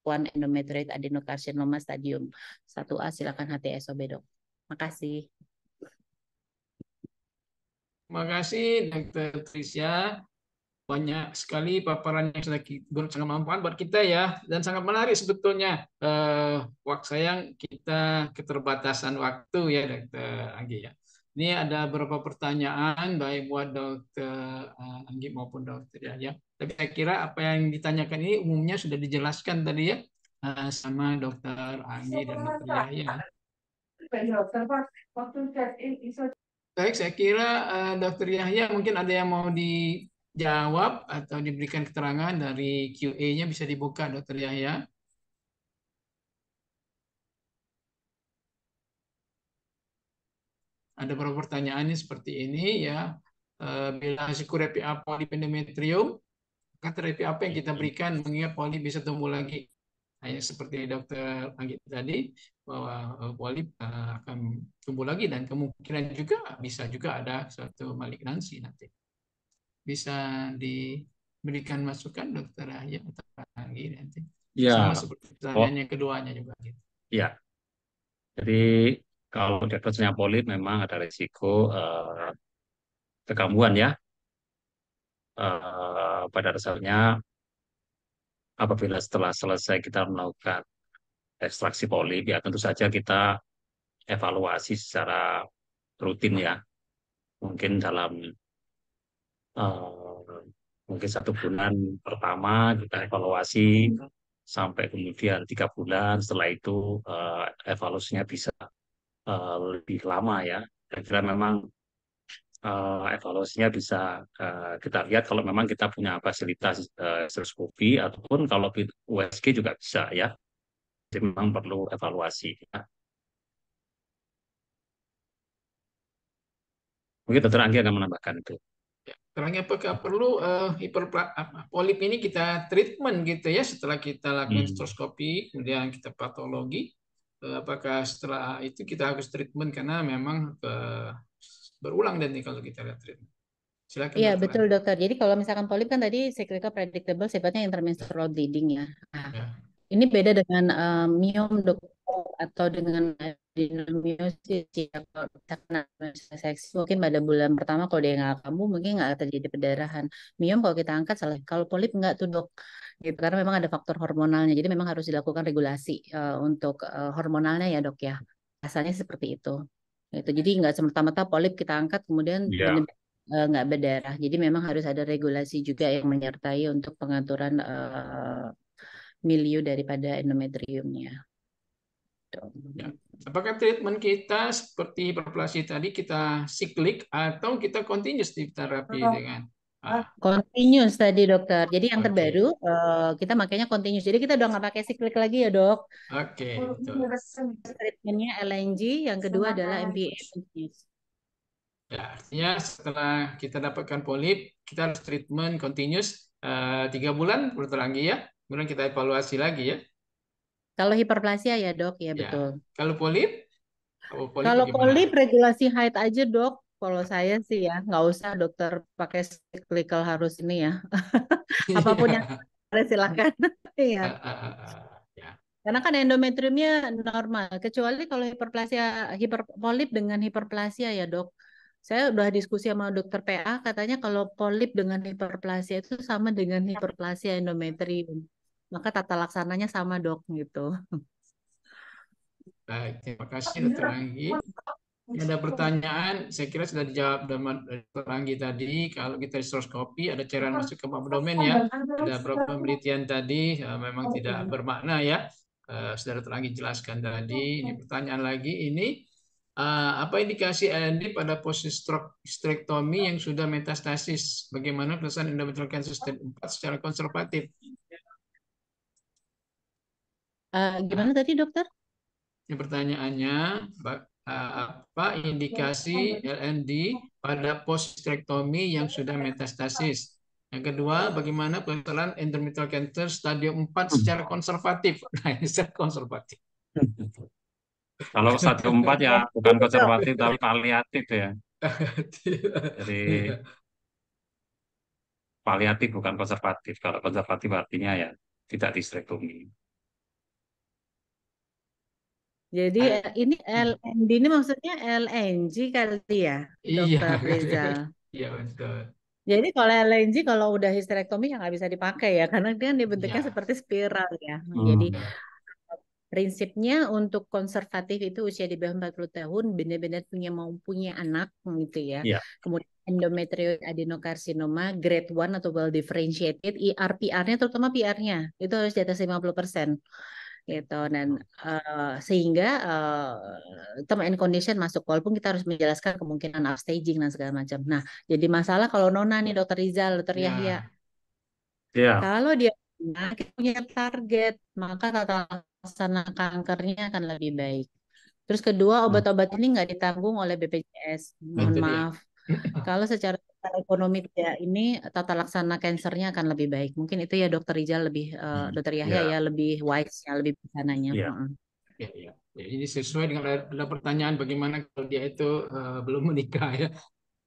One endometrioid adenocarcinoma stadium 1A silakan HTSOB dok. Makasih. Terima kasih Dr. Trisha banyak sekali paparan yang sudah sangat kemampuan buat kita ya dan sangat menarik sebetulnya eh, waktu sayang kita keterbatasan waktu ya dokter Anggi ya ini ada beberapa pertanyaan baik buat dokter eh, Anggi maupun dokter ya, ya tapi saya kira apa yang ditanyakan ini umumnya sudah dijelaskan tadi ya eh, sama dokter Anggi dan dokter Yahya baik saya kira eh, dokter Yahya mungkin ada yang mau di jawab atau diberikan keterangan dari QA-nya bisa dibuka, Dokter Yahya. Ada beberapa pertanyaannya seperti ini ya. Eh, bila hasil repi apa di pendometrium, maka terapi apa yang kita hmm. berikan mengingat polip bisa tumbuh lagi. Hanya seperti dokter Anggit tadi, bahwa eh, polip eh, akan tumbuh lagi dan kemungkinan juga bisa juga ada suatu malignansi nanti bisa diberikan masukan dokter Ahya atau lagi nanti. Ya. Sama seperti pertanyaannya keduanya juga. Gitu. Ya. Jadi kalau diagnosisnya polip memang ada risiko uh, kekambuhan ya. Uh, pada dasarnya apabila setelah selesai kita melakukan ekstraksi polip ya tentu saja kita evaluasi secara rutin ya mungkin dalam Eh, mungkin satu bulan pertama kita evaluasi sampai kemudian tiga bulan setelah itu uh, evaluasinya bisa uh, lebih lama ya kira-kira memang uh, evaluasinya bisa uh, kita lihat kalau memang kita punya fasilitas uh, seroskopi ataupun kalau USG juga bisa ya jadi memang perlu evaluasi ya. mungkin dokter Anggi akan menambahkan itu Terangnya apakah perlu uh, eh, hiperpla, apa, polip ini kita treatment gitu ya setelah kita lakukan hmm. kemudian kita patologi, uh, apakah setelah itu kita harus treatment karena memang uh, berulang dan kalau kita lihat treatment. Silakan. Iya betul dokter. Jadi kalau misalkan polip kan tadi secreta predictable sifatnya intermenstrual bleeding ya. Nah, ya. Ini beda dengan uh, miom dok atau dengan adenomiosis ya kalau kita kena seksi mungkin pada bulan pertama kalau dia nggak kamu mungkin nggak terjadi pendarahan miom kalau kita angkat salah kalau polip nggak tuh dok gitu karena memang ada faktor hormonalnya jadi memang harus dilakukan regulasi uh, untuk uh, hormonalnya ya dok ya asalnya seperti itu itu jadi nggak semerta-merta polip kita angkat kemudian iya. yeah. Eh, nggak berdarah jadi memang harus ada regulasi juga yang menyertai untuk pengaturan uh, milieu daripada endometriumnya. Ya. Apakah treatment kita seperti hiperplasia tadi kita siklik atau kita continuous di terapi iya. oh. dengan ah? ah. continuous tadi dokter. Jadi yang okay. terbaru uh, kita makanya continuous. Jadi kita udah nggak pakai siklik lagi ya dok. Oke. Okay, Treatmentnya LNG, yang kedua Sama. adalah MPA. Ya, artinya setelah kita dapatkan polip, kita harus treatment continuous eh, tiga uh, bulan berulang lagi ya. Kemudian kita evaluasi lagi ya. Kalau hiperplasia ya dok, ya, ya. betul. Kalau polip? Kalau polip, regulasi height aja dok. Kalau saya sih ya nggak usah dokter pakai cyclical harus ini ya. Apapun yang silakan. Iya. Ah, ah, ah, ya. Karena kan endometriumnya normal, kecuali kalau hiperplasia hiperpolip dengan hiperplasia ya dok. Saya udah diskusi sama dokter PA, katanya kalau polip dengan hiperplasia itu sama dengan hiperplasia endometrium maka tata laksananya sama dok gitu. Baik, terima kasih Dokter Anggi. Ada pertanyaan, saya kira sudah dijawab dari Dokter Anggi tadi. Kalau kita stroskopi ada cairan masuk ke abdomen ya. Ada beberapa penelitian tadi eh, memang tidak bermakna ya. Eh, sudah Dokter Anggi jelaskan tadi. Ini pertanyaan lagi. Ini eh, apa indikasi LND pada posisi strektomi yang sudah metastasis? Bagaimana pesan endometrial cancer stage 4 secara konservatif? Uh, gimana tadi dokter? Ini pertanyaannya, eh, apa indikasi iya, LND pada postrektomi yang sudah metastasis? Yang kedua, bagaimana pengenalan endometrial cancer stadium 4 hmm. secara konservatif? Nah, ini secara konservatif. Kalau stadium 4 ya bukan konservatif tapi paliatif ya. Jadi paliatif bukan konservatif. Kalau konservatif artinya ya tidak distrektomi. Jadi ini LNG ini maksudnya LNG kali ya, iya. Dokter iya, Reza. Iya betul. Jadi kalau LNG kalau udah histerektomi ya nggak bisa dipakai ya, karena dia kan dibentuknya iya. seperti spiral ya. Nah, hmm. Jadi eh, prinsipnya untuk konservatif itu usia di bawah 40 tahun benar-benar punya mau punya anak gitu ya. Yeah. Kemudian endometrioid adenokarsinoma grade 1 atau well differentiated irpr PR-nya terutama PR-nya itu harus di atas 50% gitu dan uh, sehingga uh, term and condition masuk walaupun kita harus menjelaskan kemungkinan upstaging dan segala macam. Nah, jadi masalah kalau Nona nih Dokter Rizal, Dokter yeah. Yahya. Yeah. Kalau dia punya target, maka tata laksana kankernya akan lebih baik. Terus kedua hmm. obat-obat ini nggak ditanggung oleh BPJS. Mohon maaf. Kalau secara ekonomi dia ini tata laksana kansernya akan lebih baik. Mungkin itu ya Dokter Rijal lebih uh, hmm. Dokter Yahya yeah. ya lebih wise ya lebih bisananya. Iya. Iya. iya. Ya, ini sesuai dengan ada pertanyaan bagaimana kalau dia itu uh, belum menikah ya,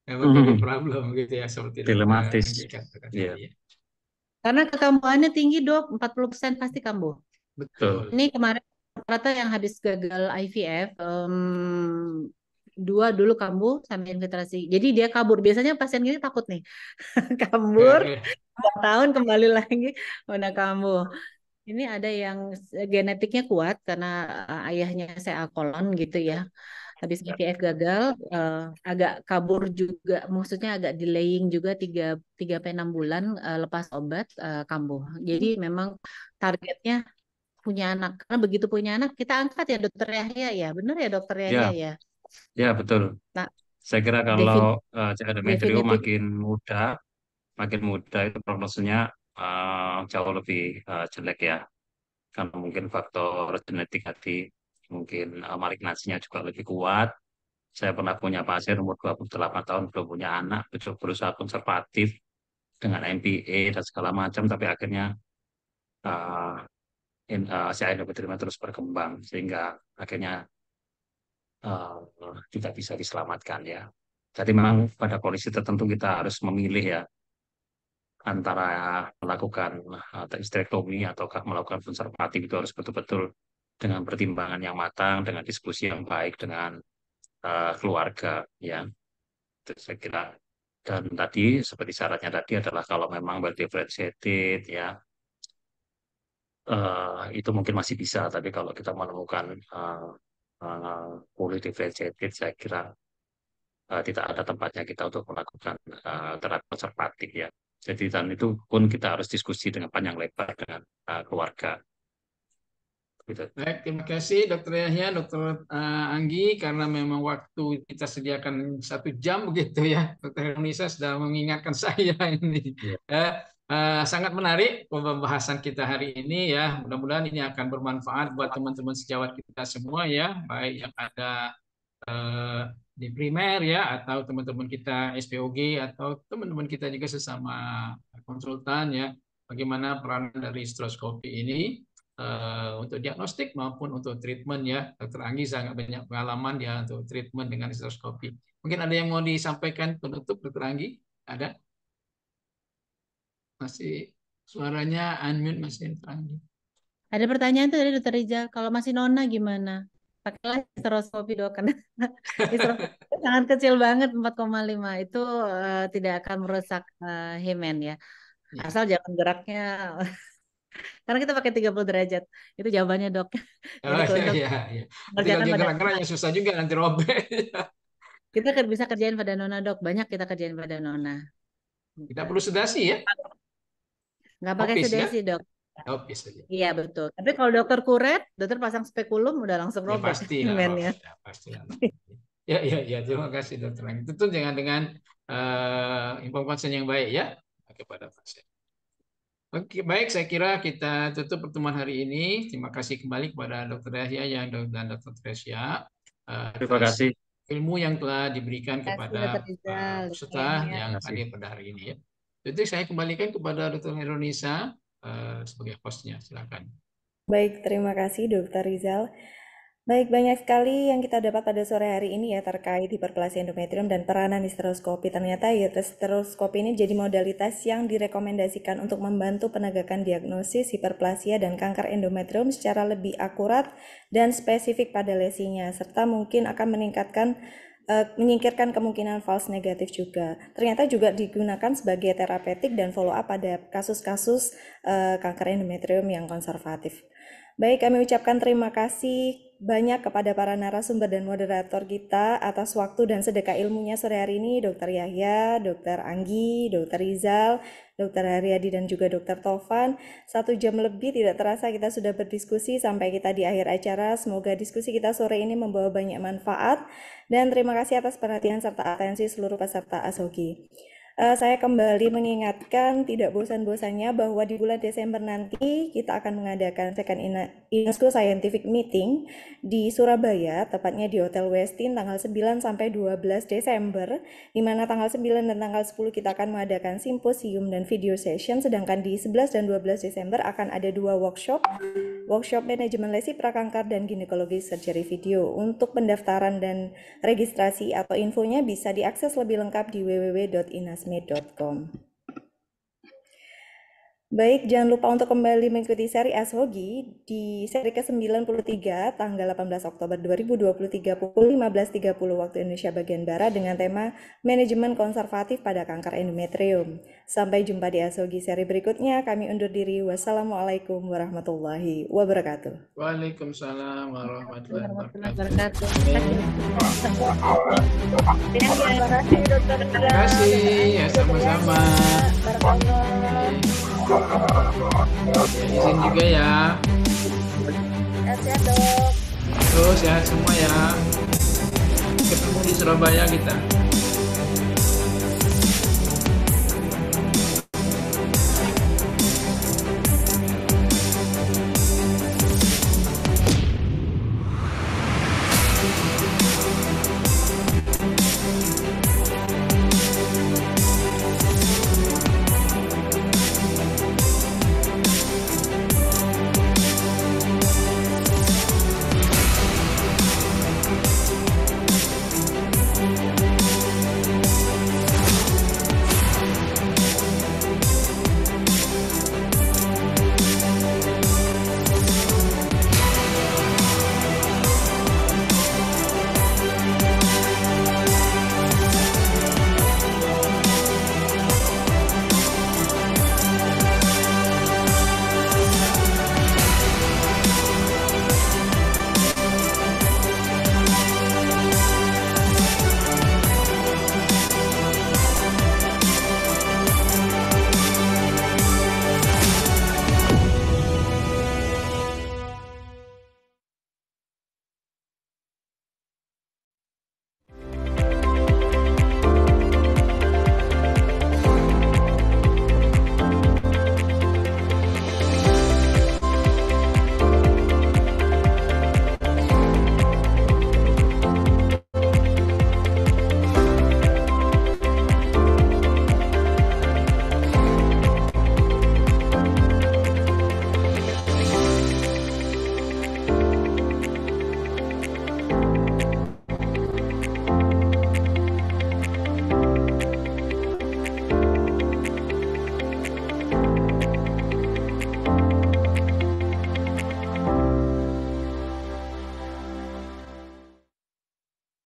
emang mm -hmm. problem gitu ya seperti dilematis. Yeah. Iya. Ya. Karena kekambuhannya tinggi dok, 40% pasti kambuh. Betul. Ini kemarin rata yang habis gagal IVF um, dua dulu kamu sambil infiltrasi. Jadi dia kabur. Biasanya pasien gini takut nih. kabur, dua tahun kembali lagi mana kamu. Ini ada yang genetiknya kuat karena eh, ayahnya saya kolon gitu ya. Habis IVF ya. e gagal, uh, agak kabur juga, maksudnya agak delaying juga 3, 6 enam bulan uh, lepas obat uh, kambuh. Jadi memang targetnya punya anak. Karena begitu punya anak kita angkat ya dokter Yahya ya. Benar ya dokter Yahya ya. ya. Ya, betul. Nah, Saya kira kalau uh, eh, endometrium makin muda, makin muda itu prognosisnya uh, jauh lebih uh, jelek ya. Karena mungkin faktor genetik hati, mungkin uh, malignasinya juga lebih kuat. Saya pernah punya pasien umur 28 tahun, belum punya anak, berusaha konservatif dengan MPA dan segala macam, tapi akhirnya uh, in, uh, si endometrium terus berkembang sehingga akhirnya uh, eh, tidak bisa diselamatkan ya. Jadi memang pada kondisi tertentu kita harus memilih ya antara melakukan atau eh, istrektomi ataukah melakukan konservatif itu harus betul-betul dengan pertimbangan yang matang, dengan diskusi yang baik dengan uh, keluarga ya. Itu saya kira dan tadi seperti syaratnya tadi adalah kalau memang well differentiated ya uh, itu mungkin masih bisa tapi kalau kita menemukan uh, fully eh, differentiated saya kira uh, tidak ada tempatnya kita untuk melakukan uh, eh, terapi konservatif ya. Jadi dan itu pun kita harus diskusi dengan panjang lebar dengan uh, keluarga. Gitu. Baik, terima kasih Dokter Yahya, Dokter Anggi, karena memang waktu kita sediakan satu jam begitu ya, Dokter Indonesia sudah mengingatkan saya ini. Yeah. Iya. Uh, sangat menarik pembahasan kita hari ini ya. Mudah-mudahan ini akan bermanfaat buat teman-teman sejawat kita semua ya, baik yang ada uh, di primer ya atau teman-teman kita SPOG atau teman-teman kita juga sesama konsultan ya. Bagaimana peran dari stroskopi ini uh, untuk diagnostik maupun untuk treatment ya. Dokter Anggi sangat banyak pengalaman ya untuk treatment dengan stroskopi. Mungkin ada yang mau disampaikan penutup Dokter Anggi? Ada? masih suaranya unmute masih terangin Ada pertanyaan tuh dari Dokter Rizal, kalau masih nona gimana? Pakailah histeroskopi dok, karena sangat kecil banget 4,5 itu uh, tidak akan merusak uh, himen ya. ya. Asal jangan geraknya karena kita pakai 30 derajat. Itu jawabannya, Dok. Oh, iya, iya, iya, iya. Kerjakan pada gerak ya susah juga nanti robek. kita bisa kerjain pada nona, Dok. Banyak kita kerjain pada nona. kita perlu sedasi ya. Nggak pakai Opis, sedasi, ya? dok. Iya betul. Tapi kalau dokter kuret, dokter pasang spekulum udah langsung ya, robot. Ya, pasti lah. Ya, pasti lah. ya, ya, ya. Terima kasih dokter. Tentu dengan dengan uh, informasi yang baik ya kepada pasien. Oke, baik. Saya kira kita tutup pertemuan hari ini. Terima kasih kembali kepada dokter Yahya yang dan Dr. Tresya. Uh, Terima kasih. Ilmu yang telah diberikan kepada eh, peserta uh, yang hadir pada hari ini. Ya. Jadi saya kembalikan kepada Dr. Heronisa eh, sebagai hostnya. Silakan. Baik, terima kasih Dr. Rizal. Baik, banyak sekali yang kita dapat pada sore hari ini ya terkait hiperplasia endometrium dan peranan histeroskopi. Ternyata ya, histeroskopi ini jadi modalitas yang direkomendasikan untuk membantu penegakan diagnosis hiperplasia dan kanker endometrium secara lebih akurat dan spesifik pada lesinya, serta mungkin akan meningkatkan Eh, menyingkirkan kemungkinan false negatif juga. Ternyata juga digunakan sebagai terapeutik dan follow up pada kasus-kasus uh, kanker endometrium yang konservatif. Baik, kami ucapkan terima kasih banyak kepada para narasumber dan moderator kita atas waktu dan sedekah ilmunya sore hari ini Dr. Yahya, Dr. Anggi, Dr. Rizal, Dr. Haryadi dan juga Dr. Tovan. Satu jam lebih tidak terasa kita sudah berdiskusi sampai kita di akhir acara. Semoga diskusi kita sore ini membawa banyak manfaat dan terima kasih atas perhatian serta atensi seluruh peserta ASOGI uh, saya kembali mengingatkan tidak bosan-bosannya bahwa di bulan Desember nanti kita akan mengadakan second UNESCO Scientific Meeting di Surabaya, tepatnya di Hotel Westin tanggal 9 sampai 12 Desember, di mana tanggal 9 dan tanggal 10 kita akan mengadakan simposium dan video session, sedangkan di 11 dan 12 Desember akan ada dua workshop, workshop manajemen lesi prakanker dan ginekologi surgery video. Untuk pendaftaran dan registrasi atau infonya bisa diakses lebih lengkap di www.inas classmate.com. Baik, jangan lupa untuk kembali mengikuti seri Ashogi di seri ke-93 tanggal 18 Oktober 2023 pukul 15.30 waktu Indonesia bagian Barat dengan tema Manajemen Konservatif pada Kanker Endometrium. Sampai jumpa di Ashogi seri berikutnya. Kami undur diri. Wassalamualaikum warahmatullahi wabarakatuh. Waalaikumsalam warahmatullahi wabarakatuh. Terima kasih. Ya sama-sama izin juga ya sehat-sehat dok terus sehat ya, semua ya ketemu di Surabaya kita